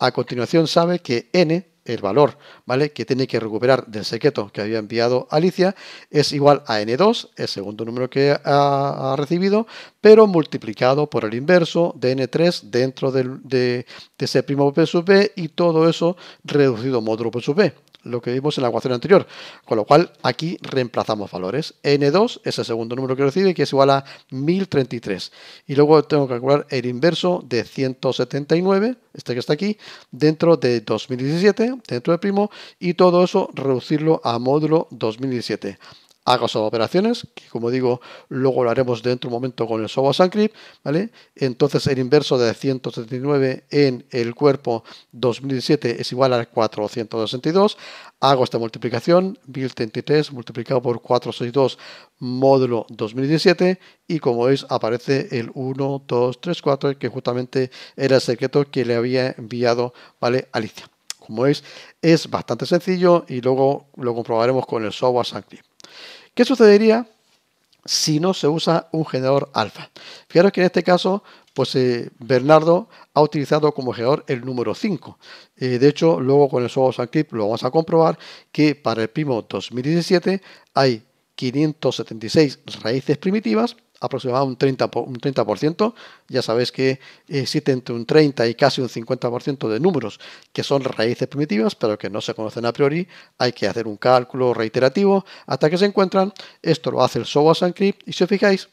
A continuación sabe que N el valor ¿vale? que tiene que recuperar del secreto que había enviado Alicia es igual a n2, el segundo número que ha, recibido, pero multiplicado por el inverso de n3 dentro de, de, ese primo p sub b y todo eso reducido modulo módulo p sub b lo que vimos en la ecuación anterior. Con lo cual, aquí reemplazamos valores. N2 es el segundo número que recibe, que es igual a 1033. Y luego tengo que calcular el inverso de 179, este que está aquí, dentro de 2017, dentro del primo, y todo eso reducirlo a módulo 2017. Hago sus operaciones, que como digo, luego lo haremos dentro de un momento con el software SunCrypt, ¿vale? Entonces el inverso de 179 en el cuerpo 2017 es igual a 462. Hago esta multiplicación, build33 multiplicado por 462 módulo 2017 y como veis aparece el 1, 2, 3, 4 que justamente era el secreto que le había enviado, ¿vale? Alicia. Como veis, es bastante sencillo y luego lo comprobaremos con el software SunCrypt. ¿Qué sucedería si no se usa un generador alfa? Fijaros que en este caso, pues eh, Bernardo ha utilizado como generador el número 5. Eh, de hecho, luego con el software lo vamos a comprobar que para el primo 2017 hay 576 raíces primitivas aproximadamente un 30%, 30%. Ya sabéis que existe entre un 30 y casi un 50% de números que son raíces primitivas, pero que no se conocen a priori. Hay que hacer un cálculo reiterativo hasta que se encuentran. Esto lo hace el software y si os fijáis,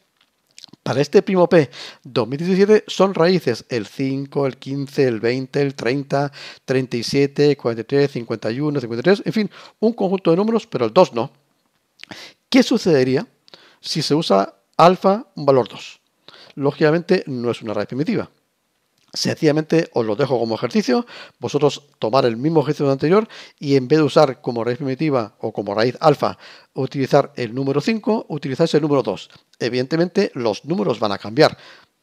para este primo P 2017 son raíces el 5, el 15, el 20, el 30, 37, 43, 51, 53, en fin, un conjunto de números, pero el 2 no. ¿Qué sucedería si se usa alfa un valor 2. Lógicamente no es una raíz primitiva. Sencillamente os lo dejo como ejercicio, vosotros tomar el mismo ejercicio anterior y en vez de usar como raíz primitiva o como raíz alfa, utilizar el número 5, utilizáis el número 2. Evidentemente los números van a cambiar,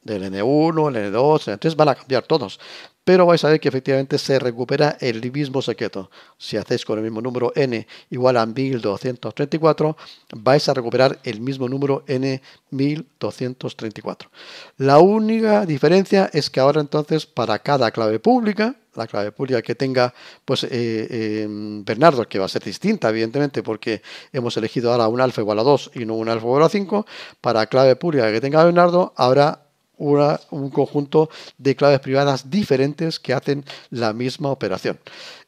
del N1, el N2, el N3, van a cambiar todos. Pero vais a ver que efectivamente se recupera el mismo secreto. Si hacéis con el mismo número n igual a 1234, vais a recuperar el mismo número n 1234. La única diferencia es que ahora entonces para cada clave pública, la clave pública que tenga pues eh, eh, Bernardo, que va a ser distinta, evidentemente, porque hemos elegido ahora un alfa igual a 2 y no un alfa igual a 5, para clave pública que tenga Bernardo, ahora un conjunto de claves privadas diferentes que hacen la misma operación.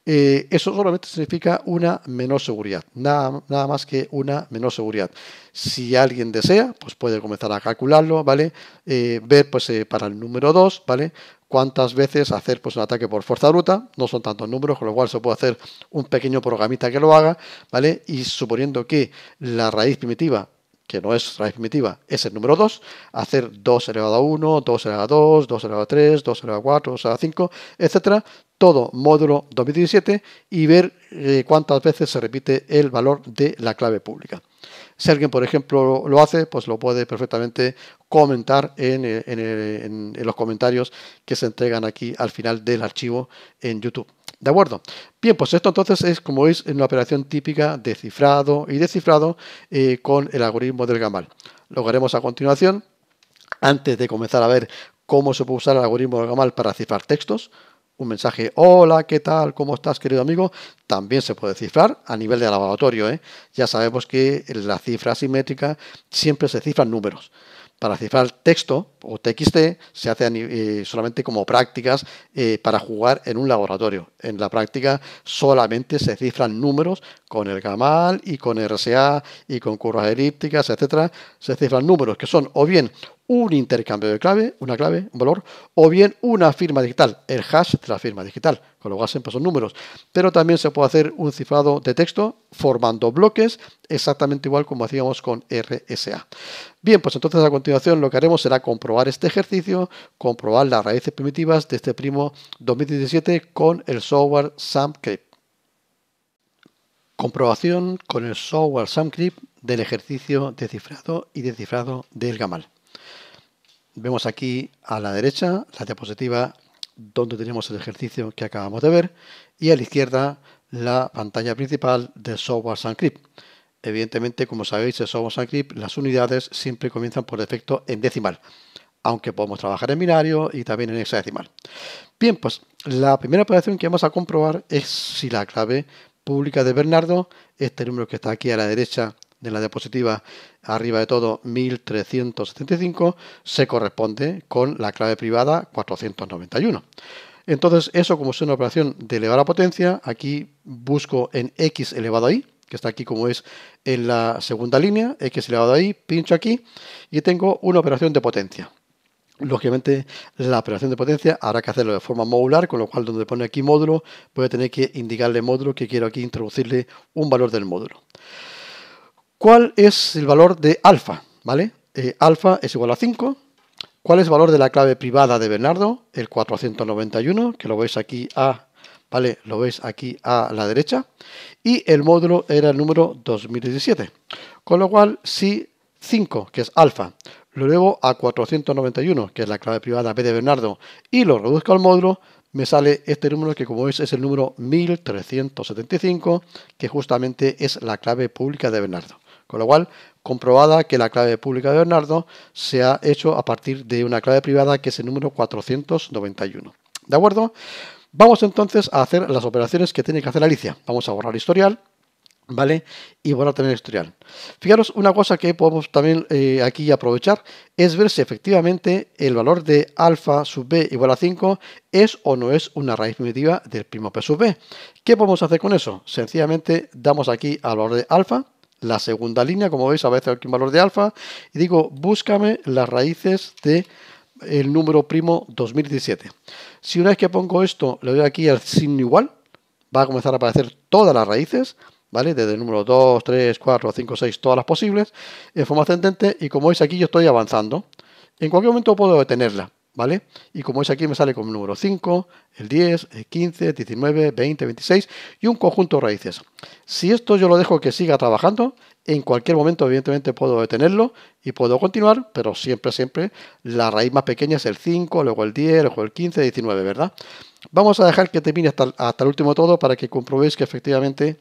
Eh, eso solamente significa una menor seguridad, nada, nada, más que una menor seguridad. Si alguien desea, pues puede comenzar a calcularlo, ¿vale? Eh, ver, pues, eh, para el número 2, ¿vale? Cuántas veces hacer, pues, un ataque por fuerza bruta, no son tantos números, con lo cual se puede hacer un pequeño programita que lo haga, ¿vale? Y suponiendo que la raíz primitiva que no es la primitiva, es el número 2, hacer 2 elevado a 1, 2 elevado a 2, 2 elevado a 3, 2 elevado a 4, 2 elevado a 5, etcétera, todo módulo 2017 y ver eh, cuántas veces se repite el valor de la clave pública. Si alguien, por ejemplo, lo hace, pues lo puede perfectamente comentar en eh, eh, los comentarios que se entregan aquí al final del archivo en YouTube. ¿De acuerdo? Bien, pues esto entonces es, como veis, una operación típica de cifrado y descifrado eh, con el algoritmo del Gamal. Lo haremos a continuación, antes de comenzar a ver cómo se puede usar el algoritmo del Gamal para cifrar textos, un mensaje, hola, ¿qué tal? ¿Cómo estás, querido amigo? También se puede cifrar a nivel de laboratorio. ¿eh? Ya sabemos que en la cifra asimétrica siempre se cifran números para cifrar texto o TXT se hace eh, solamente como prácticas eh, para jugar en un laboratorio. En la práctica solamente se cifran números con el GAMAL y con RSA y con curvas elípticas, etcétera. Se cifran números que son o bien un intercambio de clave, una clave, un valor, o bien una firma digital, el hash de la firma digital, con lo cual siempre son números. Pero también se puede hacer un cifrado de texto formando bloques, exactamente igual como hacíamos con RSA. Bien, pues entonces a continuación lo que haremos será comprobar este ejercicio, comprobar las raíces primitivas de este primo 2017 con el software SAMCRIP. Comprobación con el software SAMCRIP del ejercicio de cifrado y de cifrado del GAMAL. Vemos aquí a la derecha la diapositiva donde tenemos el ejercicio que acabamos de ver y a la izquierda la pantalla principal del software Sancrypt. Evidentemente, como sabéis, en software Sancrypt las unidades siempre comienzan por defecto en decimal, aunque podemos trabajar en binario y también en hexadecimal. Bien, pues la primera operación que vamos a comprobar es si la clave pública de Bernardo, este número que está aquí a la derecha de la diapositiva arriba de todo 1375 se corresponde con la clave privada 491. Entonces eso como es una operación de elevada potencia, aquí busco en x elevado a y, que está aquí como es en la segunda línea, x elevado a y, pincho aquí y tengo una operación de potencia. Lógicamente, la operación de potencia habrá que hacerlo de forma modular, con lo cual donde pone aquí módulo, voy a tener que indicarle módulo que quiero aquí introducirle un valor del módulo. ¿Cuál es el valor de alfa? ¿Vale? Eh, alfa es igual a 5. ¿Cuál es el valor de la clave privada de Bernardo? El 491, que lo veis aquí a, ¿vale? Lo veis aquí a la derecha. Y el módulo era el número 2017. Con lo cual, si 5, que es alfa, lo llevo a 491, que es la clave privada B de Bernardo, y lo reduzco al módulo, me sale este número que como veis es el número 1375, que justamente es la clave pública de Bernardo. Con lo cual, comprobada que la clave pública de Bernardo se ha hecho a partir de una clave privada que es el número 491. ¿De acuerdo? Vamos entonces a hacer las operaciones que tiene que hacer Alicia. Vamos a borrar historial, ¿vale? Y borrar también el historial. Fijaros, una cosa que podemos también eh, aquí aprovechar es ver si efectivamente el valor de alfa sub b igual a 5 es o no es una raíz primitiva del primo p sub b. ¿Qué podemos hacer con eso? Sencillamente damos aquí al valor de alfa, la segunda línea, como veis, a veces aquí un valor de alfa, y digo, búscame las raíces de el número primo 2017. Si una vez que pongo esto, le doy aquí al signo igual, va a comenzar a aparecer todas las raíces, ¿vale? Desde el número 2, 3, 4, 5, 6, todas las posibles, en forma ascendente, y como veis aquí yo estoy avanzando. En cualquier momento puedo detenerla, ¿vale? Y como es aquí, me sale con el número 5, el 10, el 15, 19, 20, 26 y un conjunto de raíces. Si esto yo lo dejo que siga trabajando, en cualquier momento, evidentemente, puedo detenerlo y puedo continuar, pero siempre, siempre, la raíz más pequeña es el 5, luego el 10, luego el 15, 19, ¿verdad? Vamos a dejar que termine hasta, hasta el último todo para que comprobéis que efectivamente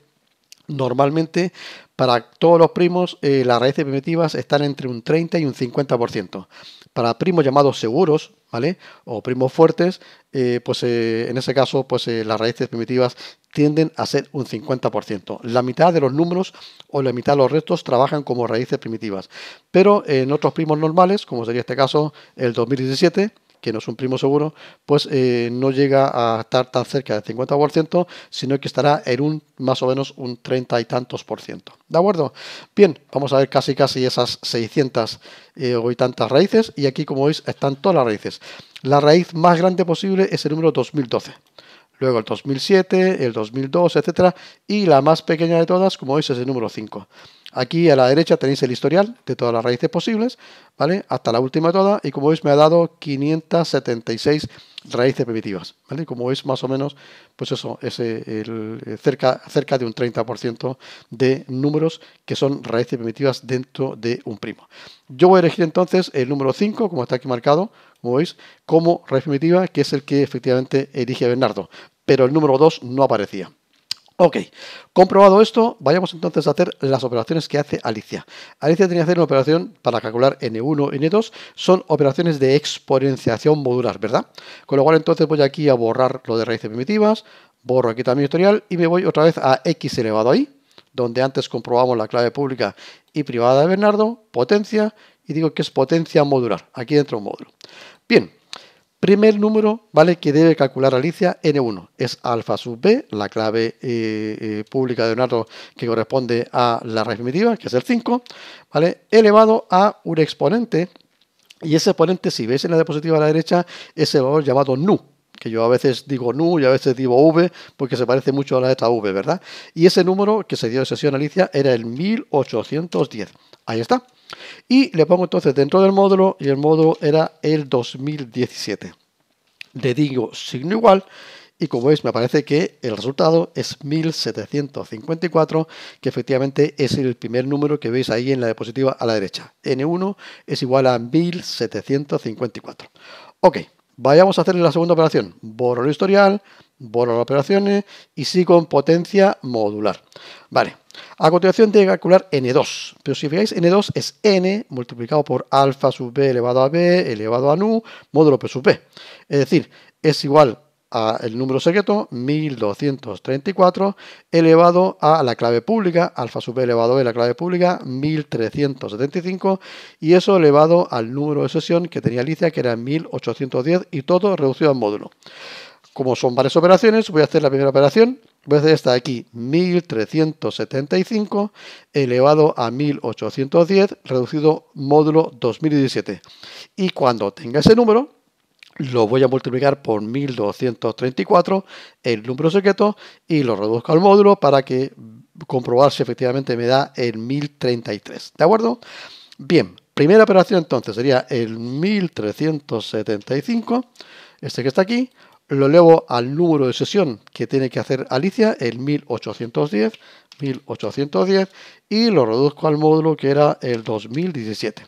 normalmente para todos los primos, eh, las raíces primitivas están entre un 30 y un 50%. Para primos llamados seguros, ¿vale? O primos fuertes, eh, pues eh, en ese caso, pues las raíces primitivas tienden a ser un 50%. La mitad de los números o la mitad de los restos trabajan como raíces primitivas. Pero en otros primos normales, como sería este caso el 2017, que no es un primo seguro, pues eh, no llega a estar tan cerca del 50%, sino que estará en un más o menos un 30 y tantos por ciento. ¿De acuerdo? Bien, vamos a ver casi casi esas 600 eh, y tantas raíces y aquí como veis están todas las raíces. La raíz más grande posible es el número 2012 luego el 2007, el 2002, etcétera, y la más pequeña de todas, como veis, es el número 5. Aquí a la derecha tenéis el historial de todas las raíces posibles, ¿vale? Hasta la última toda y como veis me ha dado 576 raíces primitivas, ¿vale? Como veis más o menos, pues eso, es el, eh, cerca, cerca de un 30% de números que son raíces primitivas dentro de un primo. Yo voy a elegir entonces el número 5, como está aquí marcado, como veis, como raíz primitiva, que es el que efectivamente elige Bernardo. Pero el número 2 no aparecía. Ok, comprobado esto, vayamos entonces a hacer las operaciones que hace Alicia. Alicia tenía que hacer una operación para calcular N1 y N2, son operaciones de exponenciación modular, ¿verdad? Con lo cual entonces voy aquí a borrar lo de raíces primitivas, borro aquí también historial y me voy otra vez a x elevado ahí, donde antes comprobamos la clave pública y privada de Bernardo, potencia, y digo que es potencia modular. Aquí entra un módulo. Bien, primer número ¿vale? que debe calcular Alicia N1 es alfa sub b, la clave eh, eh, pública de un Leonardo que corresponde a la raíz primitiva, que es el 5, ¿vale? elevado a un exponente. Y ese exponente, si veis en la diapositiva a la derecha, es el valor llamado nu, que yo a veces digo nu y a veces digo v porque se parece mucho a la letra v, ¿verdad? Y ese número que se dio de sesión a Alicia era el 1810. Ahí está. Y le pongo entonces dentro del módulo y el módulo era el 2017. Le digo signo igual y como veis me aparece que el resultado es 1754, que efectivamente es el primer número que veis ahí en la diapositiva a la derecha. N1 es igual a 1754. Ok. Vayamos a hacer la segunda operación. Borro el historial, borro las operaciones y sí con potencia modular. Vale. A continuación tengo que calcular N2. Pero si fijáis, N2 es N multiplicado por alfa sub B elevado a B elevado a nu módulo P sub B. Es decir, es igual el número secreto 1234 elevado a la clave pública, alfa sub elevado a la clave pública 1375 y eso elevado al número de sesión que tenía Alicia que era 1810 y todo reducido al módulo. Como son varias operaciones, voy a hacer la primera operación voy a hacer esta de aquí, 1375 elevado a 1810 reducido módulo 2017. Y cuando tenga ese número, lo voy a multiplicar por 1234, el número secreto, y lo reduzco al módulo para que comprobar si efectivamente me da el 1033. ¿De acuerdo? Bien, primera operación entonces sería el 1375, este que está aquí, lo llevo al número de sesión que tiene que hacer Alicia, el 1810, 1810, y lo reduzco al módulo que era el 2017.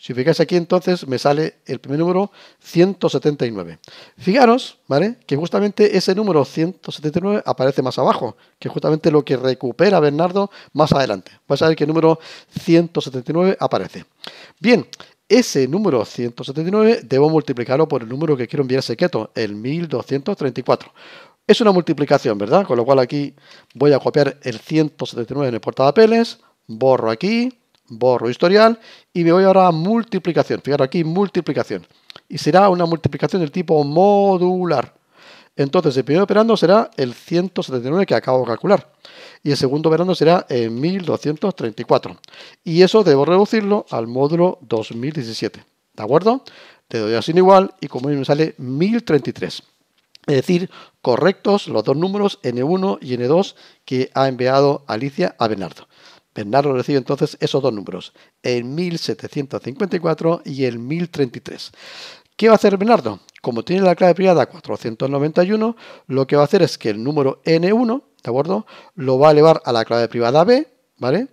Si fijáis aquí entonces me sale el primer número 179. Fijaros, ¿vale? Que justamente ese número 179 aparece más abajo, que es justamente lo que recupera Bernardo más adelante. Vais a ver que el número 179 aparece. Bien, ese número 179 debo multiplicarlo por el número que quiero enviar secreto, el 1234. Es una multiplicación, ¿verdad? Con lo cual aquí voy a copiar el 179 en el portapapeles, borro aquí, borro historial y me voy ahora a multiplicación. Fijaros aquí, multiplicación. Y será una multiplicación del tipo modular. Entonces, el primer operando será el 179 que acabo de calcular. Y el segundo operando será el 1234. Y eso debo reducirlo al módulo 2017. ¿De acuerdo? Te doy así sin igual y como me sale 1033. Es decir, correctos los dos números N1 y N2 que ha enviado Alicia a Bernardo. Bernardo recibe entonces esos dos números, el 1754 y el 1033. ¿Qué va a hacer Bernardo? Como tiene la clave privada 491, lo que va a hacer es que el número N1, ¿de acuerdo? Lo va a elevar a la clave privada B, ¿vale?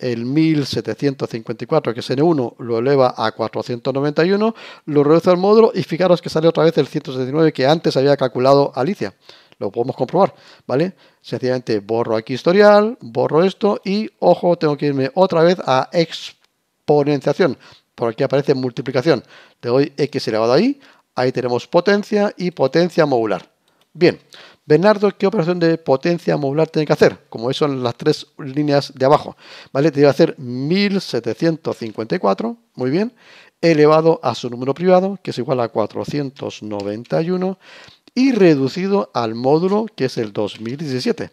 el 1754, que es N1, lo eleva a 491, lo reduce al módulo y fijaros que sale otra vez el 179 que antes había calculado Alicia. Lo podemos comprobar, ¿vale? Sencillamente borro aquí historial, borro esto y, ojo, tengo que irme otra vez a exponenciación. Por aquí aparece multiplicación. Le doy x elevado ahí, ahí tenemos potencia y potencia modular. Bien, Bernardo, ¿qué operación de potencia modular tiene que hacer? Como son las tres líneas de abajo, ¿vale? Tiene que hacer 1754, muy bien, elevado a su número privado, que es igual a 491, y reducido al módulo que es el 2017.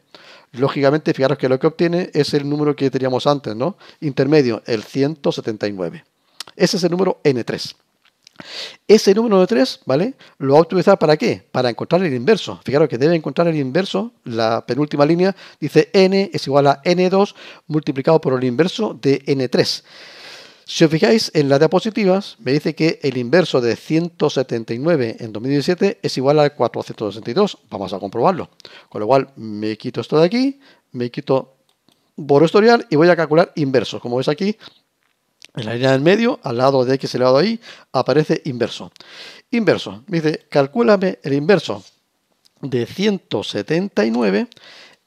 Lógicamente, fijaros que lo que obtiene es el número que teníamos antes, ¿no? Intermedio, el 179. Ese es el número N3. Ese número de 3, ¿vale? Lo va a utilizar para qué? Para encontrar el inverso. Fijaros que debe encontrar el inverso, la penúltima línea dice n es igual a n2 multiplicado por el inverso de n3. Si os fijáis en las diapositivas, me dice que el inverso de 179 en 2017 es igual a 462. Vamos a comprobarlo. Con lo cual, me quito esto de aquí, me quito boro historial y voy a calcular inversos. Como veis aquí, en la línea del medio, al lado de x elevado a y, aparece inverso. Inverso. Me dice, calcúlame el inverso de 179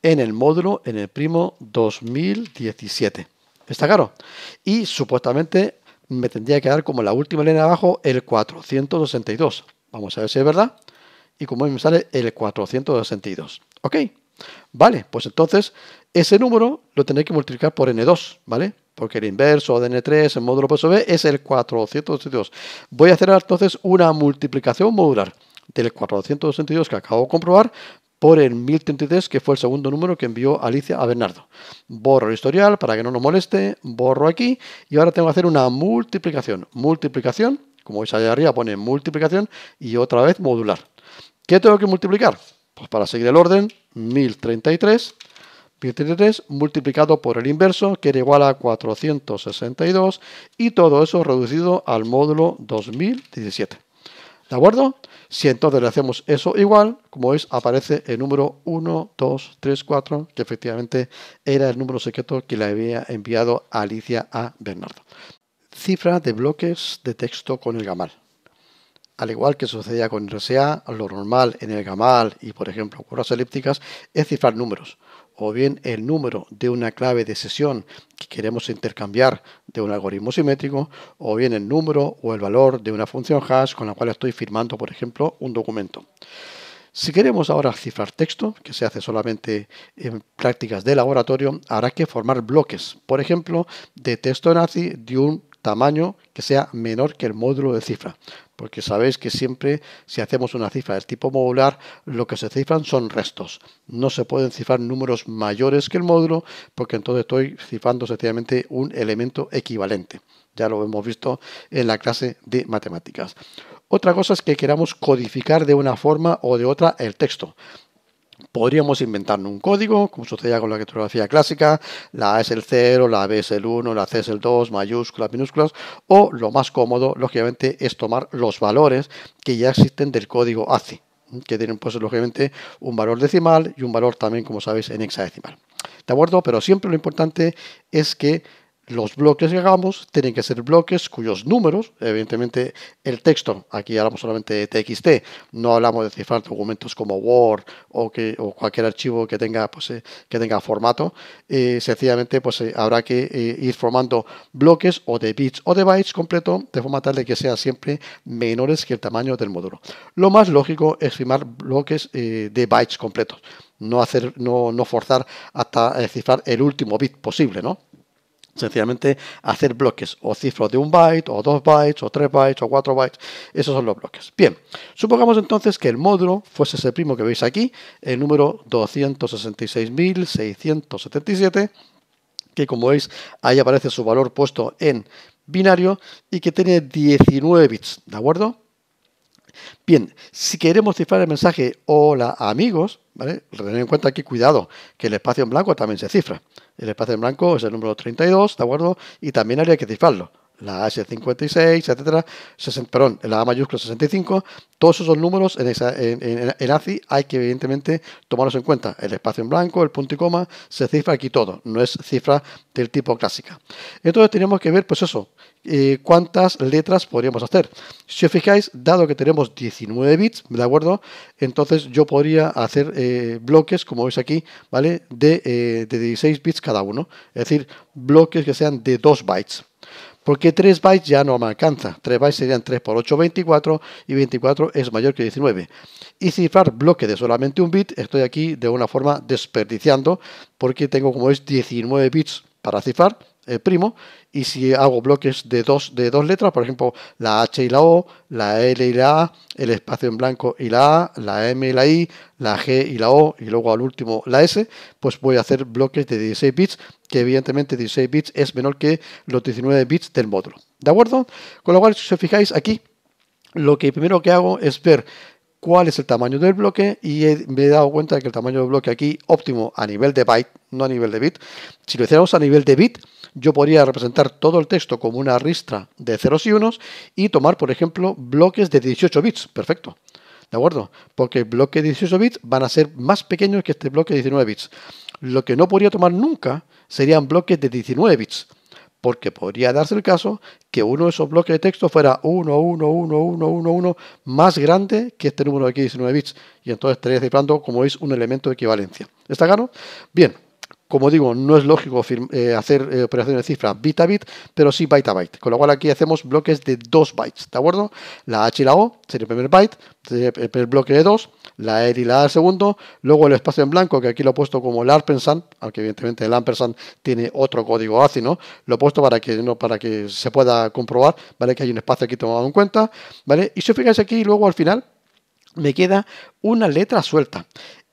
en el módulo en el primo 2017. Está claro. Y supuestamente me tendría que dar como la última línea de abajo el 462. Vamos a ver si es verdad. Y como me sale el 462. ¿Ok? Vale, pues entonces ese número lo tendré que multiplicar por N2, ¿vale? Porque el inverso de N3, en módulo por es el 462. Voy a hacer entonces una multiplicación modular del 462 que acabo de comprobar por el 1033, que fue el segundo número que envió Alicia a Bernardo. Borro el historial para que no nos moleste, borro aquí y ahora tengo que hacer una multiplicación. Multiplicación, como veis allá arriba pone multiplicación y otra vez modular. ¿Qué tengo que multiplicar? Pues para seguir el orden, 1033 1033 multiplicado por el inverso, que era igual a 462, y todo eso reducido al módulo 2017. ¿De acuerdo? Si entonces le hacemos eso igual, como veis, aparece el número 1, 2, 3, 4, que efectivamente era el número secreto que le había enviado Alicia a Bernardo. Cifra de bloques de texto con el gamal. Al igual que sucedía con RSA, lo normal en el gamal y, por ejemplo, curvas elípticas es cifrar números o bien el número de una clave de sesión que queremos intercambiar de un algoritmo simétrico, o bien el número o el valor de una función hash con la cual estoy firmando, por ejemplo, un documento. Si queremos ahora cifrar texto, que se hace solamente en prácticas de laboratorio, habrá que formar bloques, por ejemplo, de texto nazi de un tamaño que sea menor que el módulo de cifra porque sabéis que siempre si hacemos una cifra del tipo modular, lo que se cifran son restos. No se pueden cifrar números mayores que el módulo, porque entonces estoy cifrando sencillamente un elemento equivalente. Ya lo hemos visto en la clase de matemáticas. Otra cosa es que queramos codificar de una forma o de otra el texto. Podríamos inventar un código, como sucedía con la criptografía clásica, la A es el 0, la B es el 1, la C es el 2, mayúsculas, minúsculas, o lo más cómodo, lógicamente, es tomar los valores que ya existen del código ACI, que tienen pues lógicamente un valor decimal y un valor también, como sabéis, en hexadecimal. ¿De acuerdo? Pero siempre lo importante es que los bloques que hagamos tienen que ser bloques cuyos números, evidentemente el texto, aquí hablamos solamente de TXT, no hablamos de cifrar documentos como Word o, que, cualquier archivo que tenga, pues, eh, que tenga formato, eh, sencillamente pues, eh, habrá que ir formando bloques o de bits o de bytes completo de forma tal de que sean siempre menores que el tamaño del módulo. Lo más lógico es firmar bloques de bytes completos, no, hacer, no, no forzar hasta cifrar el último bit posible, ¿no? sencillamente hacer bloques o cifras de un byte, o dos bytes, o tres bytes, o cuatro bytes. Esos son los bloques. Bien, supongamos entonces que el módulo fuese ese primo que veis aquí, el número 266.677, que como veis ahí aparece su valor puesto en binario y que tiene 19 bits, ¿de acuerdo? Bien, si queremos cifrar el mensaje hola amigos, ¿vale? Tener en cuenta aquí, cuidado, que el espacio en blanco también se cifra. El espacio en blanco es el número 32, ¿de acuerdo? Y también habría que cifrarlo la H56, etcétera, perdón, la A mayúscula 65, todos esos números en, esa, en, ACI hay que evidentemente tomarlos en cuenta. El espacio en blanco, el punto y coma, se cifra aquí todo, no es cifra del tipo clásica. Entonces tenemos que ver, pues eso, eh, cuántas letras podríamos hacer. Si os fijáis, dado que tenemos 19 bits, ¿de acuerdo? Entonces yo podría hacer eh, bloques, como veis aquí, ¿vale? De, eh, de 16 bits cada uno, es decir, bloques que sean de 2 bytes. Porque 3 bytes ya no me alcanza. 3 bytes serían 3 por 8, 24, y 24 es mayor que 19. Y cifrar bloque de solamente un bit, estoy aquí de una forma desperdiciando, porque tengo como es 19 bits para cifrar eh, primo, y si hago bloques de dos, de dos letras, por ejemplo, la H y la O, la L y la A, el espacio en blanco y la A, la M y la I, la G y la O, y luego al último la S, pues voy a hacer bloques de 16 bits, que evidentemente 16 bits es menor que los 19 bits del módulo. ¿De acuerdo? Con lo cual, si os fijáis aquí, lo que primero que hago es ver cuál es el tamaño del bloque y me he dado cuenta de que el tamaño del bloque aquí óptimo a nivel de byte, no a nivel de bit. Si lo hiciéramos a nivel de bit, yo podría representar todo el texto como una ristra de ceros y unos y tomar, por ejemplo, bloques de 18 bits. Perfecto. ¿De acuerdo? Porque el bloque de 18 bits van a ser más pequeños que este bloque de 19 bits. Lo que no podría tomar nunca serían bloques de 19 bits. Porque podría darse el caso que uno de esos bloques de texto fuera 1, 1, 1, 1, 1, 1 más grande que este número de aquí 19 bits. Y entonces estaría cifrando, como veis, un elemento de equivalencia. ¿Está claro? Bien, como digo, no es lógico eh, hacer eh, operaciones de cifra bit a bit, pero sí byte a byte. Con lo cual aquí hacemos bloques de 2 bytes, ¿de acuerdo? La H y la O sería el primer byte, el bloque de 2, la R y la A el segundo, luego el espacio en blanco, que aquí lo he puesto como el ampersand, aunque evidentemente el ampersand tiene otro código ACI, ¿no? Lo he puesto para que, ¿no? para que se pueda comprobar, ¿vale? Que hay un espacio aquí tomado en cuenta, ¿vale? Y si os fijáis aquí, luego al final me queda una letra suelta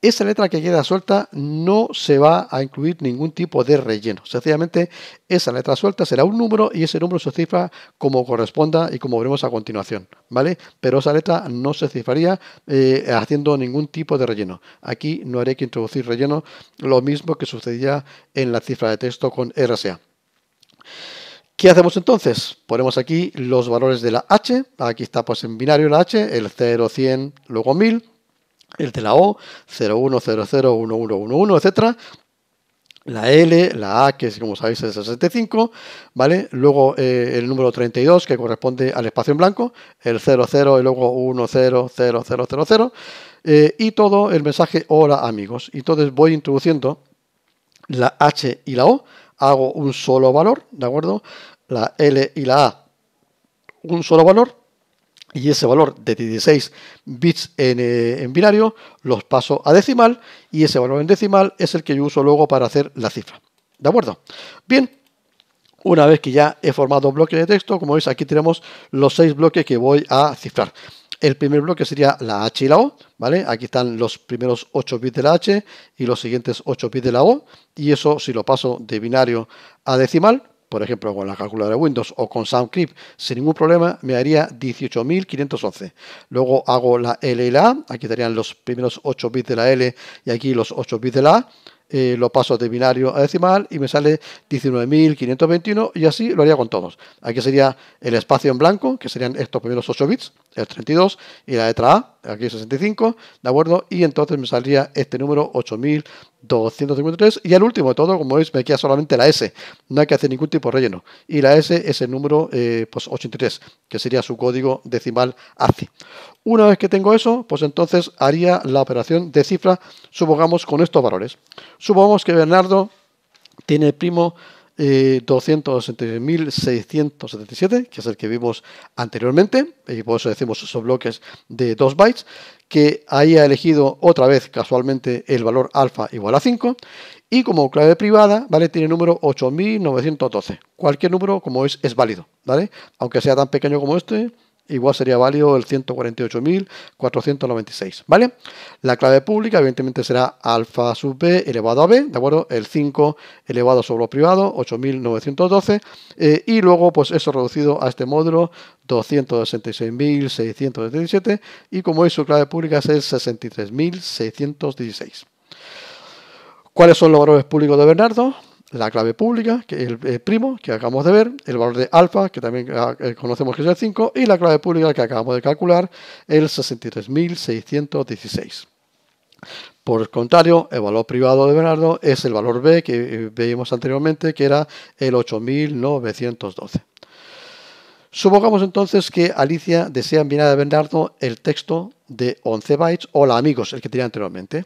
esa letra que queda suelta no se va a incluir ningún tipo de relleno. Sencillamente, esa letra suelta será un número y ese número se cifra como corresponda y como veremos a continuación, ¿vale? Pero esa letra no se cifraría eh, haciendo ningún tipo de relleno. Aquí no haré que introducir relleno, lo mismo que sucedía en la cifra de texto con RSA. ¿Qué hacemos entonces? Ponemos aquí los valores de la H, aquí está pues en binario la H, el 0, 100, luego 1000, el de la O, 01001111, etcétera. La L, la A, que es, como sabéis es 65, ¿vale? Luego eh, el número 32, que corresponde al espacio en blanco, el 00 y luego 100000, eh, y todo el mensaje hola amigos. Entonces voy introduciendo la H y la O, hago un solo valor, ¿de acuerdo? La L y la A, un solo valor, y ese valor de 16 bits eh, en, binario los paso a decimal y ese valor en decimal es el que yo uso luego para hacer la cifra. ¿De acuerdo? Bien, una vez que ya he formado un bloque de texto, como veis aquí tenemos los seis bloques que voy a cifrar. El primer bloque sería la H y la O, ¿vale? Aquí están los primeros 8 bits de la H y los siguientes 8 bits de la O, y eso si lo paso de binario a decimal, por ejemplo con la calculadora Windows o con SoundClip, sin ningún problema me haría 18.511. Luego hago la L y la A, aquí estarían los primeros 8 bits de la L y aquí los 8 bits de la A. Eh, lo paso de binario a decimal y me sale 19.521 y así lo haría con todos. Aquí sería el espacio en blanco, que serían estos primeros 8 bits, el 32, y la letra A, aquí es 65, ¿de acuerdo? Y entonces me saldría este número 8253, y el último de todo, como veis, me queda solamente la S, no hay que hacer ningún tipo de relleno, y la S es el número eh, pues 83, que sería su código decimal ACI. Una vez que tengo eso, pues entonces haría la operación de cifra, supongamos con estos valores. Supongamos que Bernardo tiene el primo eh, que es el que vimos anteriormente, y por eso decimos esos bloques de 2 bytes, que ahí ha elegido otra vez casualmente el valor alfa igual a 5, y como clave privada, ¿vale? Tiene el número 8912. Cualquier número como es, es válido, ¿vale? Aunque sea tan pequeño como este, igual sería válido el 148.496, ¿vale? La clave pública, evidentemente, será alfa sub b elevado a b, ¿de acuerdo? El 5 elevado sobre lo privado, 8.912, eh, y luego, pues eso reducido a este módulo, 266.677 y como es su clave pública es el 63.616. ¿Cuáles son los valores públicos de Bernardo? la clave pública, que el, primo, que acabamos de ver, el valor de alfa, que también ah, eh, conocemos que es el 5, y la clave pública que acabamos de calcular, el 63.616. Por el contrario, el valor privado de Bernardo es el valor B que eh, veíamos anteriormente, que era el 8.912. Supongamos entonces que Alicia desea enviar a Bernardo el texto de 11 bytes o la amigos, el que tenía anteriormente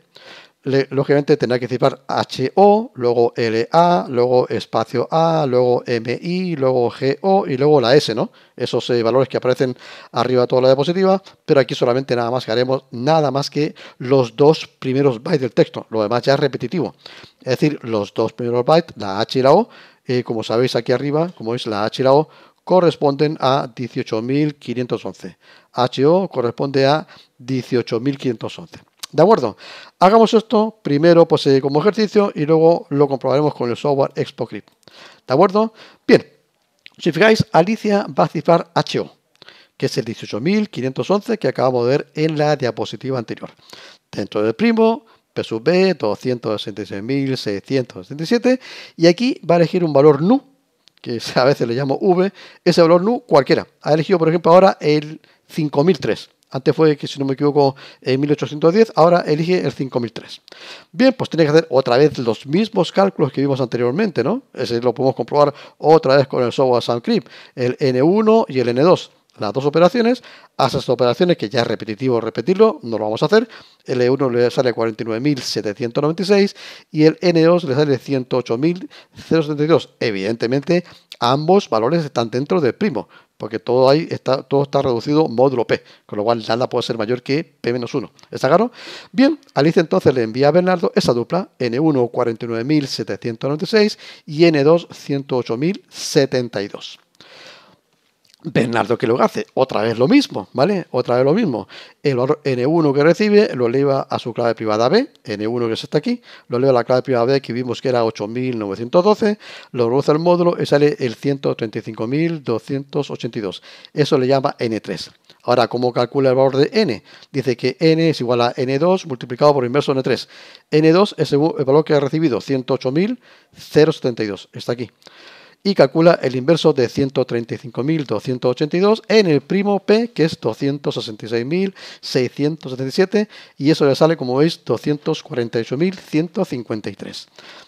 lógicamente tendrá que cifrar HO, luego LA, luego espacio A, luego MI, luego GO y luego la S, ¿no? Esos eh, valores que aparecen arriba de toda la diapositiva, pero aquí solamente nada más que haremos nada más que los dos primeros bytes del texto, lo demás ya es repetitivo. Es decir, los dos primeros bytes, la H y la O, eh, como sabéis aquí arriba, como veis la H y la O corresponden a 18.511. HO corresponde a 18.511. ¿De acuerdo? Hagamos esto primero pues, eh, como ejercicio y luego lo comprobaremos con el software ExpoCrypt. ¿De acuerdo? Bien, si fijáis, Alicia va a cifrar HO, que es el 18.511 que acabamos de ver en la diapositiva anterior. Dentro del primo, P sub B, 266.677, y aquí va a elegir un valor nu, que a veces le llamo V, ese valor nu cualquiera. Ha elegido, por ejemplo, ahora el 5003. Antes fue, que si no me equivoco, en 1810, ahora elige el 5003. Bien, pues tiene que hacer otra vez los mismos cálculos que vimos anteriormente, ¿no? Ese lo podemos comprobar otra vez con el software SunCrypt, el N1 y el N2 las dos operaciones, a esas operaciones que ya es repetitivo repetirlo, no lo vamos a hacer. El E1 le sale 49.796 y el N2 le sale 108.072. Evidentemente, ambos valores están dentro del primo porque todo, ahí está, todo está reducido módulo P, con lo cual nada puede ser mayor que P-1. ¿Está claro? Bien, Alice entonces le envía a Bernardo esa dupla, N1 49.796 y N2 108.072. Bernardo que lo hace, otra vez lo mismo, ¿vale? Otra vez lo mismo. El N1 que recibe lo eleva a su clave privada B, N1 que es esta aquí, lo eleva a la clave privada B que vimos que era 8912, lo reduce al módulo y sale el 135.282. Eso le llama N3. Ahora, ¿cómo calcula el valor de N? Dice que N es igual a N2 multiplicado por inverso N3. N2 es el valor que ha recibido, 108.072. Está aquí y calcula el inverso de 135.282 en el primo P, que es 266.677, y eso le sale, como veis, 248.153.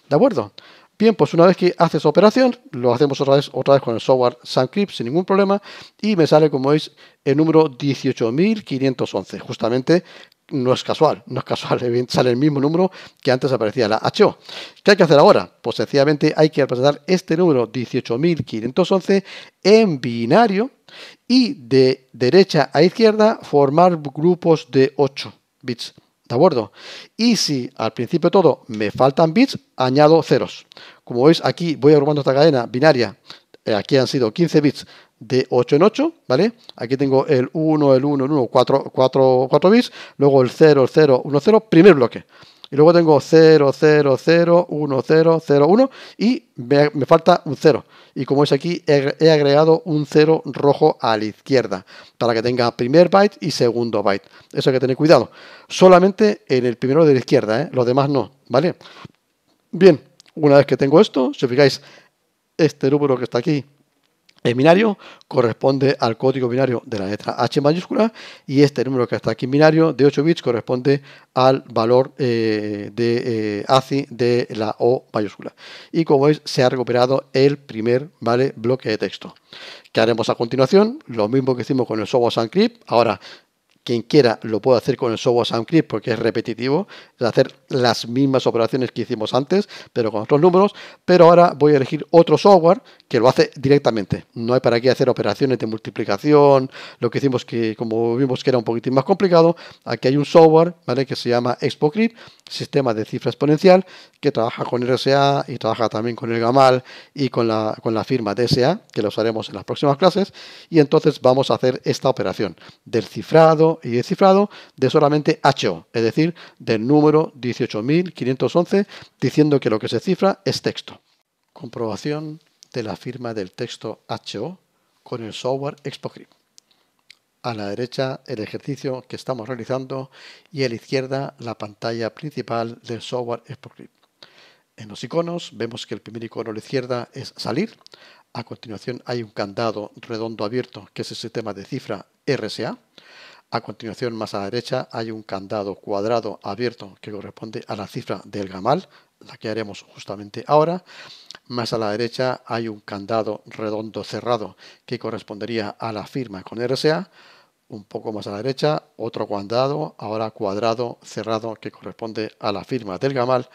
¿De acuerdo? Bien, pues una vez que hace esa operación, lo hacemos otra vez, otra vez con el software SunCrypt sin ningún problema y me sale, como veis, el número 18.511, justamente no es casual, no es casual, sale el mismo número que antes aparecía la HO. ¿Qué hay que hacer ahora? Pues sencillamente hay que representar este número 18.511 en binario y de derecha a izquierda formar grupos de 8 bits. ¿De acuerdo? Y si al principio de todo me faltan bits, añado ceros. Como veis aquí voy agrupando esta cadena binaria. Eh, aquí han sido 15 bits de 8 en 8, ¿vale? Aquí tengo el 1, el 1, el 1, 4, 4, 4 bits, luego el 0, 0, 1, 0, primer bloque. Y luego tengo 0, 0, 0, 1, 0, 0, 1 y me, falta un 0. Y como es aquí, he, agregado un 0 rojo a la izquierda para que tenga primer byte y segundo byte. Eso hay que tener cuidado. Solamente en el primero de la izquierda, ¿eh? los demás no, ¿vale? Bien, una vez que tengo esto, si fijáis, este número que está aquí el binario corresponde al código binario de la letra H mayúscula y este número que está aquí en binario de 8 bits corresponde al valor eh, de eh, ACI de la O mayúscula. Y como veis se ha recuperado el primer bloque de texto. ¿Qué haremos a continuación? Lo mismo que hicimos con el software SunCrypt. Ahora quien quiera lo puede hacer con el software SoundCrypt porque es repetitivo, es hacer las mismas operaciones que hicimos antes, pero con otros números, pero ahora voy a elegir otro software que lo hace directamente. No hay para qué hacer operaciones de multiplicación, lo que hicimos que como vimos que era un poquitín más complicado, aquí hay un software ¿vale? que se llama ExpoCrypt sistema de cifra exponencial que trabaja con RSA y trabaja también con el GAMAL y con la, con la firma DSA, que lo usaremos en las próximas clases, y entonces vamos a hacer esta operación del cifrado y descifrado de solamente HO, es decir, del número 18.511, diciendo que lo que se cifra es texto. Comprobación de la firma del texto HO con el software ExpoCrypt a la derecha el ejercicio que estamos realizando y a la izquierda la pantalla principal del software ExpoScript. En los iconos vemos que el primer icono a la izquierda es salir, a continuación hay un candado redondo abierto que es el sistema de cifra RSA, a continuación más a la derecha hay un candado cuadrado abierto que corresponde a la cifra del gamal, la que haremos justamente ahora. Más a la derecha hay un candado redondo cerrado que correspondería a la firma con RSA un poco más a la derecha, otro cuadrado, ahora cuadrado cerrado que corresponde a la firma del gamal.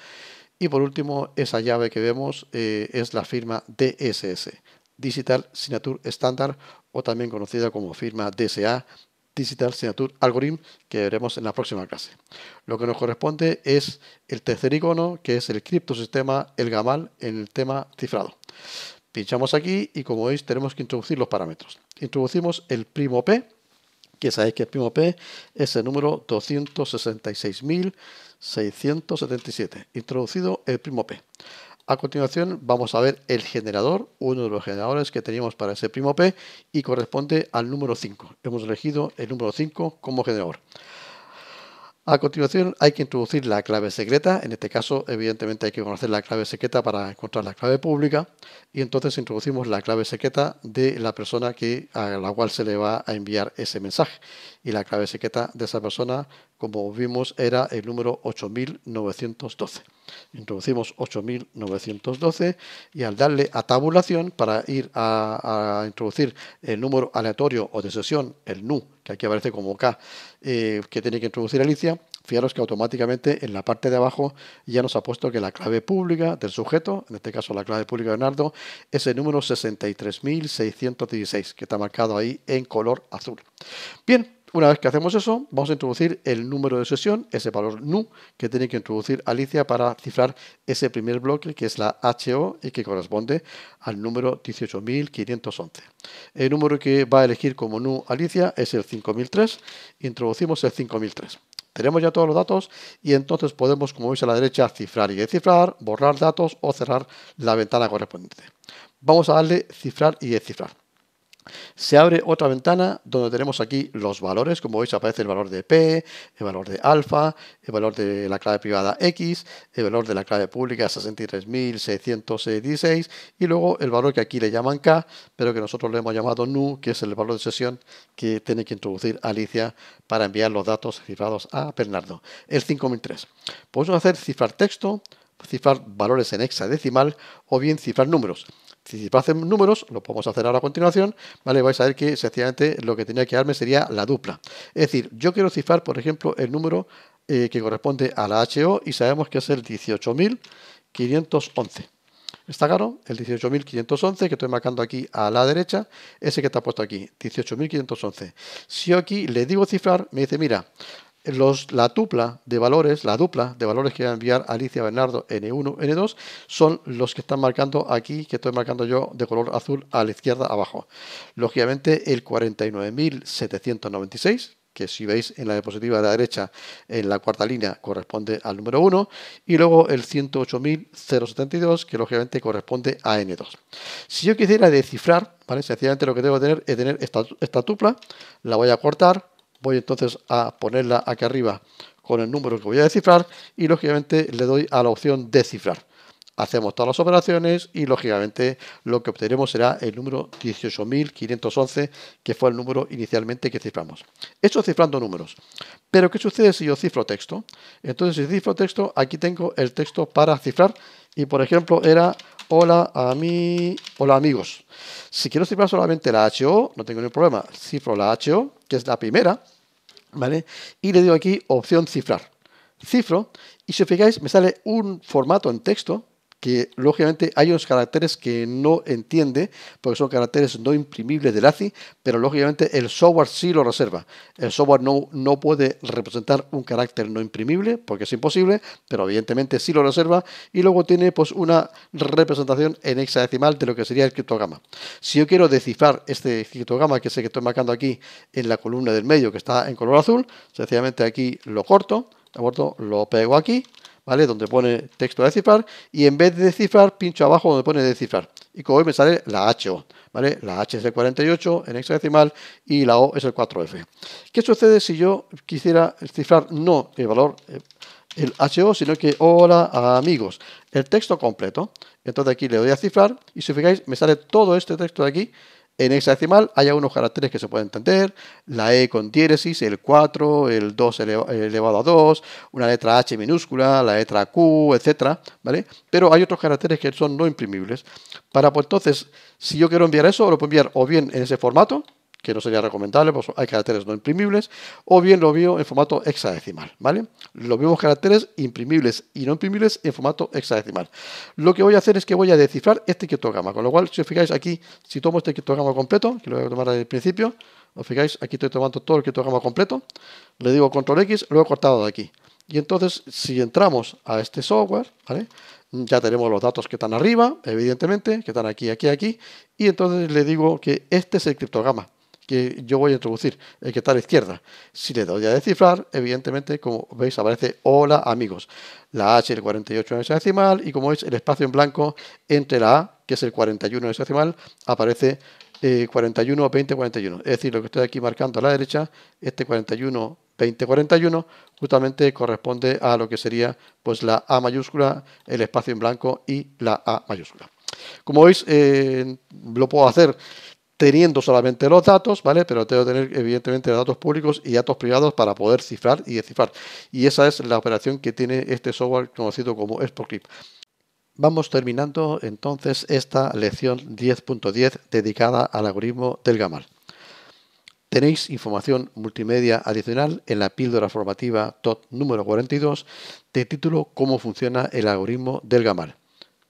Y por último, esa llave que vemos eh, es la firma DSS, Digital Signature Standard, o también conocida como firma DSA, Digital Signature Algorithm, que veremos en la próxima clase. Lo que nos corresponde es el tercer icono, que es el criptosistema, el gamal, en el tema cifrado. Pinchamos aquí y como veis tenemos que introducir los parámetros. Introducimos el primo P, que sabéis que el primo P, es el número 266.677, introducido el primo P. A continuación vamos a ver el generador, uno de los generadores que teníamos para ese primo P y corresponde al número 5. Hemos elegido el número 5 como generador. A continuación hay que introducir la clave secreta, en este caso evidentemente hay que conocer la clave secreta para encontrar la clave pública y entonces introducimos la clave secreta de la persona que, a la cual se le va a enviar ese mensaje y la clave secreta de esa persona como vimos, era el número 8912. Introducimos 8912 y al darle a tabulación para ir a, introducir el número aleatorio o de sesión, el nu, que aquí aparece como K, eh, que tiene que introducir Alicia, fijaros que automáticamente en la parte de abajo ya nos ha puesto que la clave pública del sujeto, en este caso la clave pública de Bernardo, es el número 63616, que está marcado ahí en color azul. Bien, una vez que hacemos eso, vamos a introducir el número de sesión, ese valor nu que tiene que introducir Alicia para cifrar ese primer bloque que es la HO y que corresponde al número 18.511. El número que va a elegir como nu Alicia es el 5003. Introducimos el 5003. Tenemos ya todos los datos y entonces podemos, como veis a la derecha, cifrar y descifrar, borrar datos o cerrar la ventana correspondiente. Vamos a darle cifrar y descifrar se abre otra ventana donde tenemos aquí los valores, como veis aparece el valor de P, el valor de alfa, el valor de la clave privada X, el valor de la clave pública 63.616 y luego el valor que aquí le llaman K, pero que nosotros le hemos llamado NU, que es el valor de sesión que tiene que introducir Alicia para enviar los datos cifrados a Bernardo, el 5003. Podemos hacer cifrar texto, cifrar valores en hexadecimal o bien cifrar números. Si se hacen números, lo podemos hacer ahora a continuación, ¿vale? Vais a ver que sencillamente lo que tenía que darme sería la dupla. Es decir, yo quiero cifrar, por ejemplo, el número eh, que corresponde a la HO y sabemos que es el 18.511. ¿Está claro? El 18.511 que estoy marcando aquí a la derecha, ese que está puesto aquí, 18.511. Si yo aquí le digo cifrar, me dice, mira, la tupla de valores, la dupla de valores que va a enviar Alicia Bernardo N1, N2, son los que están marcando aquí, que estoy marcando yo de color azul a la izquierda abajo. Lógicamente el 49.796, que si veis en la diapositiva de la derecha, en la cuarta línea, corresponde al número 1, y luego el 108.072, que lógicamente corresponde a N2. Si yo quisiera descifrar, ¿vale? sencillamente lo que tengo que tener es tener esta, esta tupla, la voy a cortar, voy entonces a ponerla aquí arriba con el número que voy a descifrar y lógicamente le doy a la opción descifrar hacemos todas las operaciones y lógicamente lo que obtenemos será el número 18.511, que fue el número inicialmente que ciframos. Esto cifrando números. Pero ¿qué sucede si yo cifro texto? Entonces si cifro texto, aquí tengo el texto para cifrar y por ejemplo era hola a mí, hola amigos. Si quiero cifrar solamente la HO, no tengo ningún problema, cifro la HO, que es la primera, ¿vale? Y le digo aquí opción cifrar. Cifro y si os fijáis me sale un formato en texto que lógicamente hay unos caracteres que no entiende, porque son caracteres no imprimibles del ACI, pero lógicamente el software sí lo reserva. El software no, no puede representar un carácter no imprimible, porque es imposible, pero evidentemente sí lo reserva, y luego tiene pues una representación en hexadecimal de lo que sería el criptograma. Si yo quiero descifrar este criptograma, que es el que estoy marcando aquí en la columna del medio, que está en color azul, sencillamente aquí lo corto, ¿de acuerdo? Lo pego aquí, ¿vale? Donde pone texto a cifrar, y en vez de cifrar pincho abajo donde pone descifrar. Y como hoy me sale la HO, ¿vale? La H es el 48 en hexadecimal y la O es el 4F. ¿Qué sucede si yo quisiera cifrar no el valor eh, el HO, sino que hola amigos, el texto completo? Entonces aquí le doy a cifrar y si fijáis me sale todo este texto de aquí en hexadecimal hay unos caracteres que se pueden entender, la E con diéresis, el 4, el 2 elevado a 2, una letra H minúscula, la letra Q, etc. ¿vale? Pero hay otros caracteres que son no imprimibles. Para, pues entonces, si yo quiero enviar eso, lo puedo enviar o bien en ese formato, que no sería recomendable, pues hay caracteres no imprimibles, o bien lo veo en formato hexadecimal, ¿vale? Lo mismos caracteres imprimibles y no imprimibles en formato hexadecimal. Lo que voy a hacer es que voy a descifrar este criptograma, con lo cual, si os fijáis aquí, si tomo este criptograma completo, que lo voy a tomar desde el principio, os fijáis, aquí estoy tomando todo el criptograma completo, le digo control X, lo he cortado de aquí. Y entonces, si entramos a este software, ¿vale? ya tenemos los datos que están arriba, evidentemente, que están aquí, aquí, aquí, y entonces le digo que este es el criptograma, que yo voy a introducir, el que está a la izquierda. Si le doy a descifrar, evidentemente, como veis, aparece hola amigos. La H, el 48 en ese decimal, y como veis, el espacio en blanco entre la A, que es el 41 en ese decimal, aparece eh, 41, 20, 41. Es decir, lo que estoy aquí marcando a la derecha, este 41, 20, 41, justamente corresponde a lo que sería pues la A mayúscula, el espacio en blanco y la A mayúscula. Como veis, eh, lo puedo hacer teniendo solamente los datos, ¿vale? Pero tengo que tener evidentemente datos públicos y datos privados para poder cifrar y descifrar. Y esa es la operación que tiene este software conocido como ExpoCrypt. Vamos terminando entonces esta lección 10.10 dedicada al algoritmo del Gamal. Tenéis información multimedia adicional en la píldora formativa TOT número 42 de título Cómo funciona el algoritmo del Gamal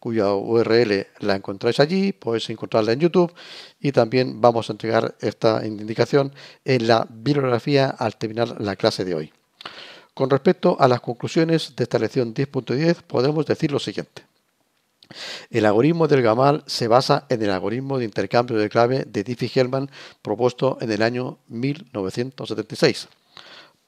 cuya URL la encontráis allí, podéis encontrarla en YouTube y también vamos a entregar esta indicación en la bibliografía al terminar la clase de hoy. Con respecto a las conclusiones de esta lección 10.10 podemos decir lo siguiente. El algoritmo del Gamal se basa en el algoritmo de intercambio de clave de Diffie-Hellman propuesto en el año 1976.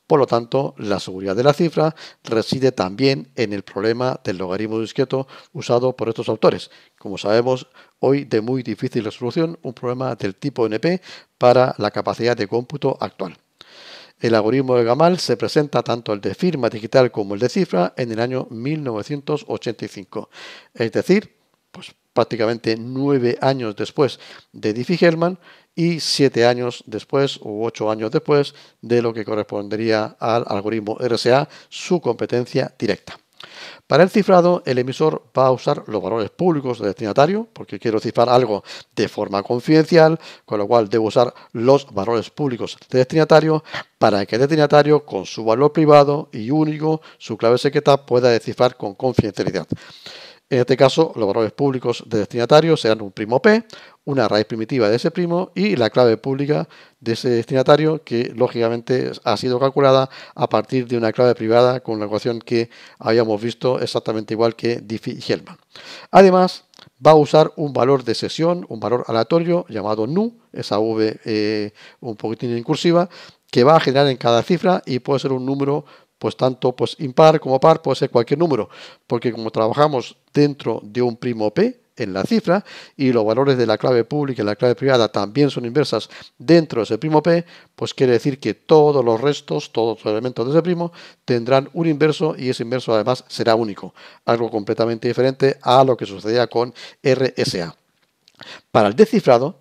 Por lo tanto, la seguridad de la cifra reside también en el problema del logaritmo discreto usado por estos autores. Como sabemos, hoy de muy difícil resolución, un problema del tipo NP para la capacidad de cómputo actual. El algoritmo de Gamal se presenta tanto el de firma digital como el de cifra en el año 1985, es decir, pues prácticamente nueve años después de Diffie-Hellman y siete años después o ocho años después de lo que correspondería al algoritmo RSA, su competencia directa. Para el cifrado, el emisor va a usar los valores públicos del destinatario, porque quiero cifrar algo de forma confidencial, con lo cual debo usar los valores públicos del destinatario para que el destinatario, con su valor privado y único, su clave secreta, pueda descifrar con confidencialidad. En este caso, los valores públicos de destinatario serán un primo P, una raíz primitiva de ese primo y la clave pública de ese destinatario que lógicamente ha sido calculada a partir de una clave privada con la ecuación que habíamos visto exactamente igual que Diffie-Hellman. Además, va a usar un valor de sesión, un valor aleatorio llamado nu, esa v eh, un poquitín incursiva, que va a generar en cada cifra y puede ser un número pues tanto pues impar como par puede ser cualquier número, porque como trabajamos dentro de un primo P en la cifra y los valores de la clave pública y la clave privada también son inversas dentro de ese primo P, pues quiere decir que todos los restos, todos los elementos de ese primo tendrán un inverso y ese inverso además será único, algo completamente diferente a lo que sucedía con RSA. Para el descifrado,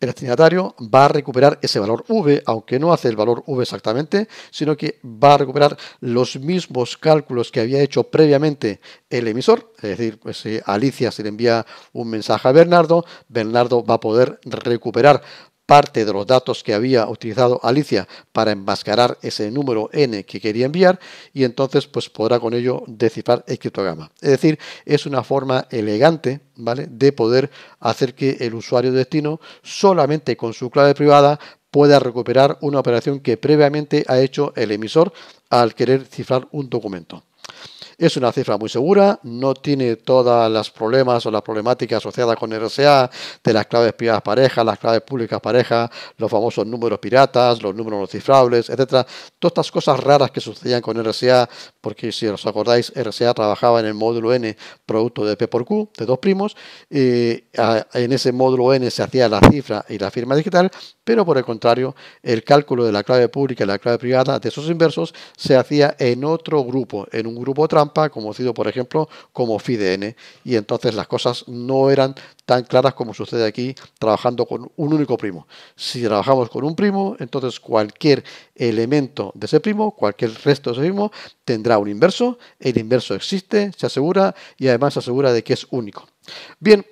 el destinatario va a recuperar ese valor V, aunque no hace el valor V exactamente, sino que va a recuperar los mismos cálculos que había hecho previamente el emisor. Es decir, pues, si Alicia se le envía un mensaje a Bernardo, Bernardo va a poder recuperar parte de los datos que había utilizado Alicia para enmascarar ese número n que quería enviar y entonces pues podrá con ello descifrar el criptograma. Es decir, es una forma elegante ¿vale? de poder hacer que el usuario destino solamente con su clave privada pueda recuperar una operación que previamente ha hecho el emisor al querer cifrar un documento. Es una cifra muy segura, no tiene todas las problemas o las problemáticas asociadas con RSA, de las claves privadas parejas, las claves públicas parejas, los famosos números piratas, los números no cifrables, etcétera. Todas estas cosas raras que sucedían con RSA, porque si os acordáis, RSA trabajaba en el módulo N, producto de P por Q, de dos primos, y eh, en ese módulo N se hacía la cifra y la firma digital, pero por el contrario, el cálculo de la clave pública y la clave privada de esos inversos se hacía en otro grupo, en un grupo trampa conocido, por ejemplo, como FIDN, y entonces las cosas no eran tan claras como sucede aquí trabajando con un único primo. Si trabajamos con un primo, entonces cualquier elemento de ese primo, cualquier resto de ese primo, tendrá un inverso, el inverso existe, se asegura y además se asegura de que es único. Bien,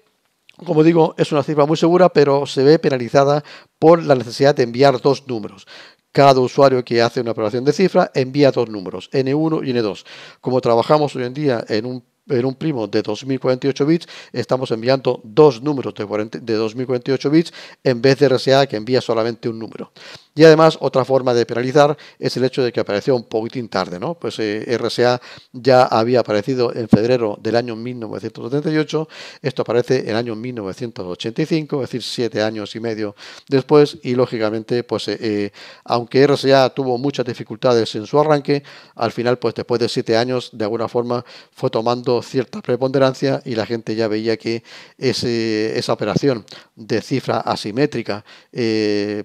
como digo, es una cifra muy segura, pero se ve penalizada por la necesidad de enviar dos números. Cada usuario que hace una operación de cifra envía dos números, N1 y N2. Como trabajamos hoy en día en un primo de 2048 bits, estamos enviando dos números de, de 2048 bits en vez de RSA que envía solamente un número. Y además, otra forma de penalizar es el hecho de que apareció un poquitín tarde, ¿no? Pues eh, RSA ya había aparecido en febrero del año 1978, esto aparece en el año 1985, es decir, siete años y medio después, y lógicamente, pues eh, eh, aunque RSA tuvo muchas dificultades en su arranque, al final, pues después de siete años, de alguna forma fue tomando cierta preponderancia y la gente ya veía que ese, esa operación de cifra asimétrica,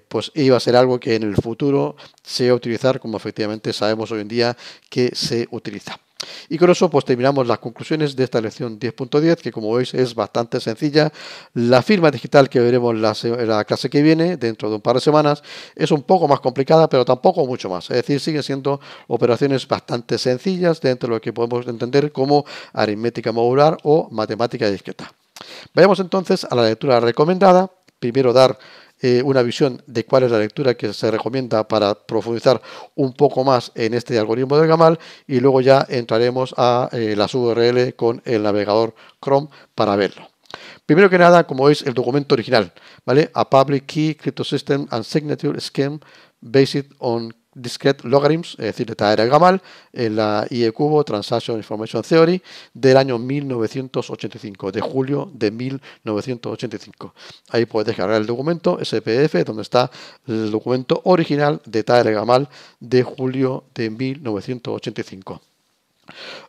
pues iba a ser algo que que en el futuro se va a utilizar como efectivamente sabemos hoy en día que se utiliza. Y con eso pues terminamos las conclusiones de esta lección 10.10, que como veis es bastante sencilla. La firma digital que veremos la, la, clase que viene, dentro de un par de semanas, es un poco más complicada, pero tampoco mucho más. Es decir, siguen siendo operaciones bastante sencillas dentro de lo que podemos entender como aritmética modular o matemática discreta. Vayamos entonces a la lectura recomendada. Primero dar eh, una visión de cuál es la lectura que se recomienda para profundizar un poco más en este algoritmo del Gamal y luego ya entraremos a la eh, las URL con el navegador Chrome para verlo. Primero que nada, como es el documento original, ¿vale? A Public Key Crypto System and Signature Scheme Based on Discrete Logarithms, es decir, de Taera Gamal, en la IE Cubo Transaction Information Theory del año 1985, de julio de 1985. Ahí puedes descargar el documento SPF, donde está el documento original de Taera Gamal de julio de 1985.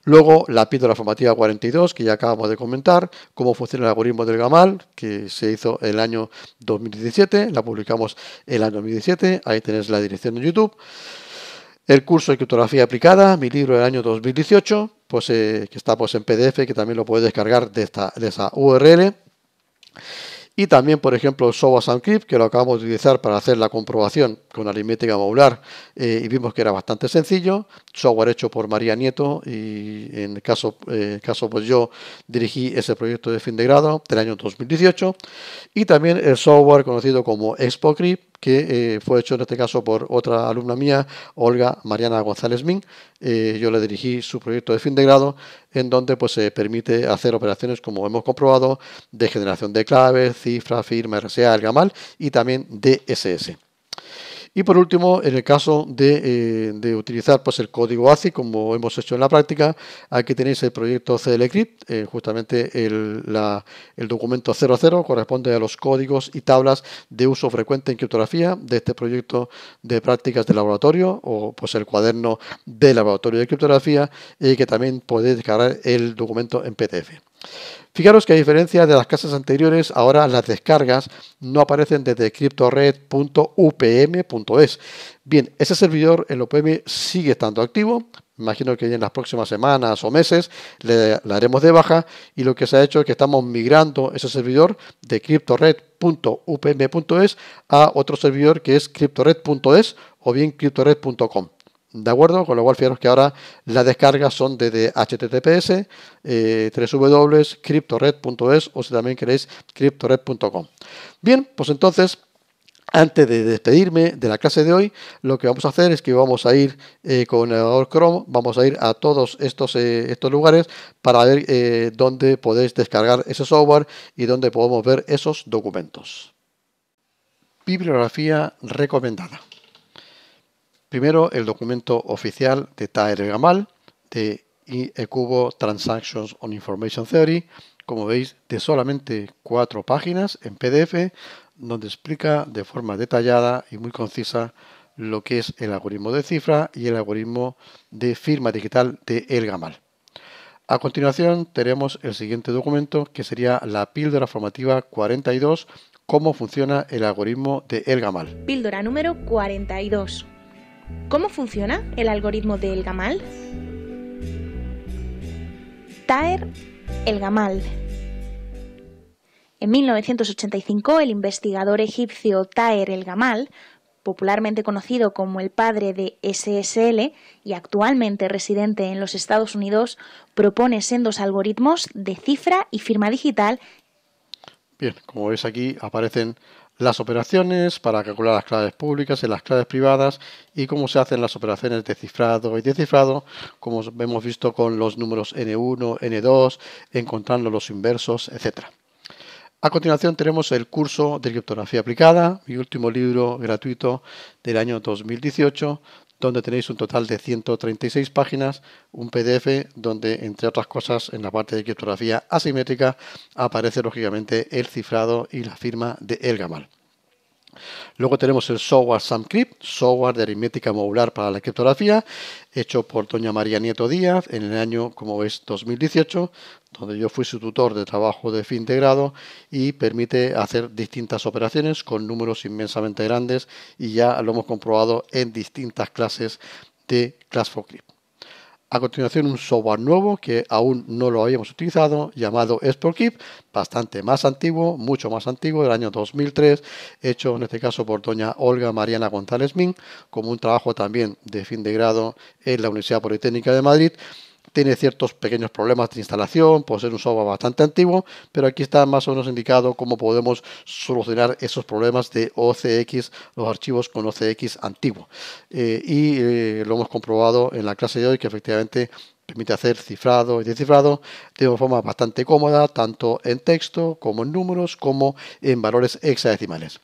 Luego la píldora formativa 42, que ya acabamos de comentar, cómo funciona el algoritmo del Gamal, que se hizo el año 2017, la publicamos el año 2017, ahí tenéis la dirección de YouTube. El curso de criptografía aplicada, mi libro del año 2018, pues, eh, que está pues, en PDF, que también lo puedes descargar de, esta, de esa URL y también, por ejemplo, el SOAS que lo acabamos de utilizar para hacer la comprobación con aritmética modular eh, y vimos que era bastante sencillo. Software hecho por María Nieto y en el caso, eh, caso pues yo dirigí ese proyecto de fin de grado del año 2018. Y también el software conocido como ExpoCrypt, que eh, fue hecho en este caso por otra alumna mía, Olga Mariana González Min. Eh, yo le dirigí su proyecto de fin de grado, en donde pues se permite hacer operaciones, como hemos comprobado, de generación de claves, cifra, firma, RSA, el GAMAL y también DSS. Y por último, en el caso de, eh, utilizar pues, el código ACI, como hemos hecho en la práctica, aquí tenéis el proyecto CLCrypt, eh, justamente el, la, el, documento 00 corresponde a los códigos y tablas de uso frecuente en criptografía de este proyecto de prácticas de laboratorio o pues, el cuaderno de laboratorio de criptografía y eh, que también podéis descargar el documento en PDF. Fijaros que a diferencia de las casas anteriores, ahora las descargas no aparecen desde cryptored.upm.es. Bien, ese servidor, el UPM, sigue estando activo. Imagino que en las próximas semanas o meses le, haremos de baja y lo que se ha hecho es que estamos migrando ese servidor de cryptored.upm.es a otro servidor que es cryptored.es o bien cryptored.com. ¿De acuerdo? Con lo cual, fijaros que ahora las descargas son desde https, eh, www.cryptored.es o si también queréis, cryptored.com. Bien, pues entonces antes de despedirme de la clase de hoy, lo que vamos a hacer es que vamos a ir eh, con el navegador Chrome, vamos a ir a todos estos, eh, estos lugares para ver dónde podéis descargar ese software y dónde podemos ver esos documentos. Bibliografía recomendada. Primero, el documento oficial de Taher Gamal, de Ecubo Transactions on Information Theory, como veis, de solamente cuatro páginas en PDF, donde explica de forma detallada y muy concisa lo que es el algoritmo de cifra y el algoritmo de firma digital de El Gamal. A continuación tenemos el siguiente documento que sería la píldora formativa 42, cómo funciona el algoritmo de El Gamal. Píldora número 42. ¿Cómo funciona el algoritmo El Gamal? Taer el Gamal. En 1985, el investigador egipcio Taer el Gamal, popularmente conocido como el padre de SSL y actualmente residente en los Estados Unidos, propone sendos algoritmos de cifra y firma digital. Bien, como ves aquí aparecen las operaciones para calcular las claves públicas y las claves privadas y cómo se hacen las operaciones de cifrado y descifrado, como hemos visto con los números N1, N2, encontrando los inversos, etc. A continuación tenemos el curso de criptografía aplicada, mi último libro gratuito del año 2018, donde tenéis un total de 136 páginas, un PDF donde, entre otras cosas, en la parte de criptografía asimétrica aparece lógicamente el cifrado y la firma de Elgamal. Luego tenemos el software SAMCrypt, software de aritmética modular para la criptografía, hecho por doña María Nieto Díaz en el año, como es, 2018, donde yo fui su tutor de trabajo de fin de grado y permite hacer distintas operaciones con números inmensamente grandes y ya lo hemos comprobado en distintas clases de Class 4 a continuación un software nuevo que aún no lo habíamos utilizado llamado SportKeep, bastante más antiguo, mucho más antiguo, del año 2003, hecho en este caso por doña Olga Mariana González Min, como un trabajo también de fin de grado en la Universidad Politécnica de Madrid tiene ciertos pequeños problemas de instalación, puede ser un software bastante antiguo, pero aquí está más o menos indicado cómo podemos solucionar esos problemas de OCX, los archivos con OCX antiguo. Eh, y eh, lo hemos comprobado en la clase de hoy que efectivamente permite hacer cifrado y descifrado de una forma bastante cómoda, tanto en texto como en números, como en valores hexadecimales.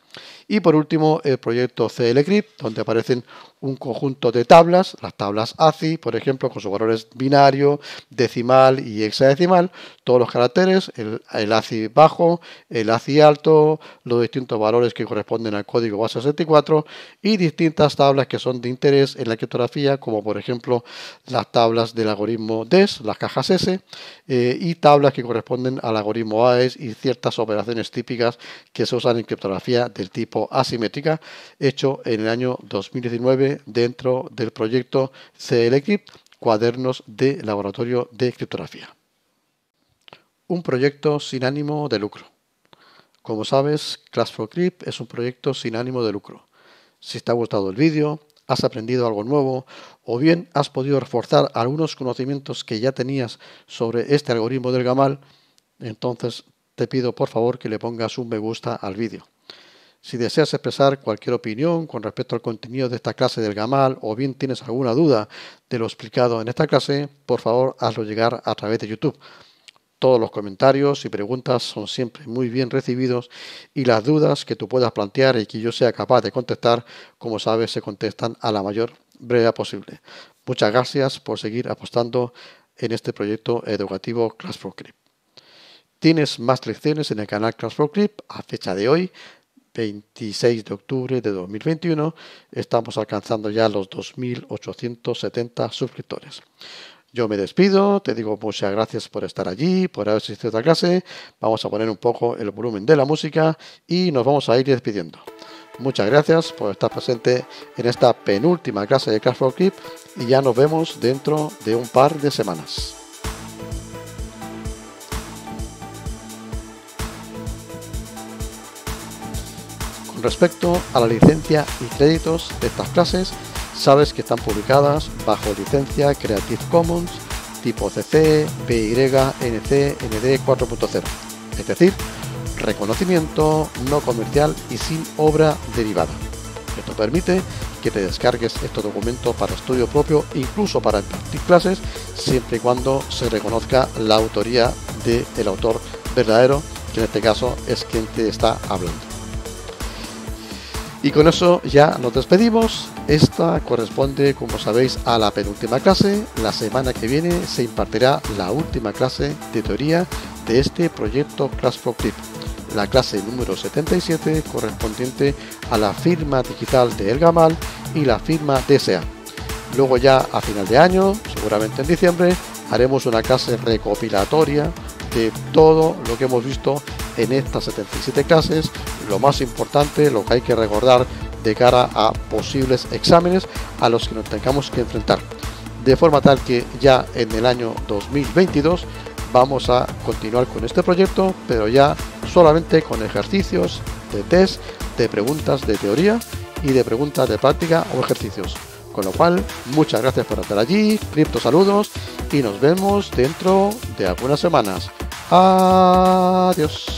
Y por último, el proyecto CLGrip, donde aparecen un conjunto de tablas, las tablas ACI, por ejemplo, con sus valores binario, decimal y hexadecimal, todos los caracteres, el, ACI bajo, el ACI alto, los distintos valores que corresponden al código base 64 y distintas tablas que son de interés en la criptografía, como por ejemplo las tablas del algoritmo DES, las cajas S, eh, y tablas que corresponden al algoritmo AES y ciertas operaciones típicas que se usan en criptografía del tipo asimétrica, hecho en el año 2019 dentro del proyecto CLCrypt cuadernos de laboratorio de criptografía. Un proyecto sin ánimo de lucro. Como sabes, class 4 es un proyecto sin ánimo de lucro. Si te ha gustado el vídeo, has aprendido algo nuevo o bien has podido reforzar algunos conocimientos que ya tenías sobre este algoritmo del Gamal, entonces te pido por favor que le pongas un me gusta al vídeo. Si deseas expresar cualquier opinión con respecto al contenido de esta clase del Gamal o bien tienes alguna duda de lo explicado en esta clase, por favor hazlo llegar a través de YouTube. Todos los comentarios y preguntas son siempre muy bien recibidos y las dudas que tú puedas plantear y que yo sea capaz de contestar, como sabes, se contestan a la mayor brevedad posible. Muchas gracias por seguir apostando en este proyecto educativo Class Clip. Tienes más lecciones en el canal Class Clip a fecha de hoy 26 de octubre de 2021 estamos alcanzando ya los 2.870 suscriptores. Yo me despido, te digo muchas gracias por estar allí, por haber asistido esta clase. Vamos a poner un poco el volumen de la música y nos vamos a ir despidiendo. Muchas gracias por estar presente en esta penúltima clase de Crash Keep y ya nos vemos dentro de un par de semanas. Respecto a la licencia y créditos de estas clases, sabes que están publicadas bajo licencia Creative Commons tipo CC, PY, NC, ND 4.0, es decir, reconocimiento no comercial y sin obra derivada. Esto permite que te descargues estos documentos para estudio propio, incluso para impartir clases, siempre y cuando se reconozca la autoría del autor verdadero, que en este caso es quien te está hablando. Y con eso ya nos despedimos. Esta corresponde, como sabéis, a la penúltima clase. La semana que viene se impartirá la última clase de teoría de este proyecto Class for Clip, la clase número 77 correspondiente a la firma digital de El Gamal y la firma DSA. Luego ya a final de año, seguramente en diciembre, haremos una clase recopilatoria de todo lo que hemos visto en estas 77 clases. Lo más importante, lo que hay que recordar de cara a posibles exámenes a los que nos tengamos que enfrentar. De forma tal que ya en el año 2022 vamos a continuar con este proyecto, pero ya solamente con ejercicios de test, de preguntas de teoría y de preguntas de práctica o ejercicios. Con lo cual, muchas gracias por estar allí, cripto saludos y nos vemos dentro de algunas semanas. Adiós.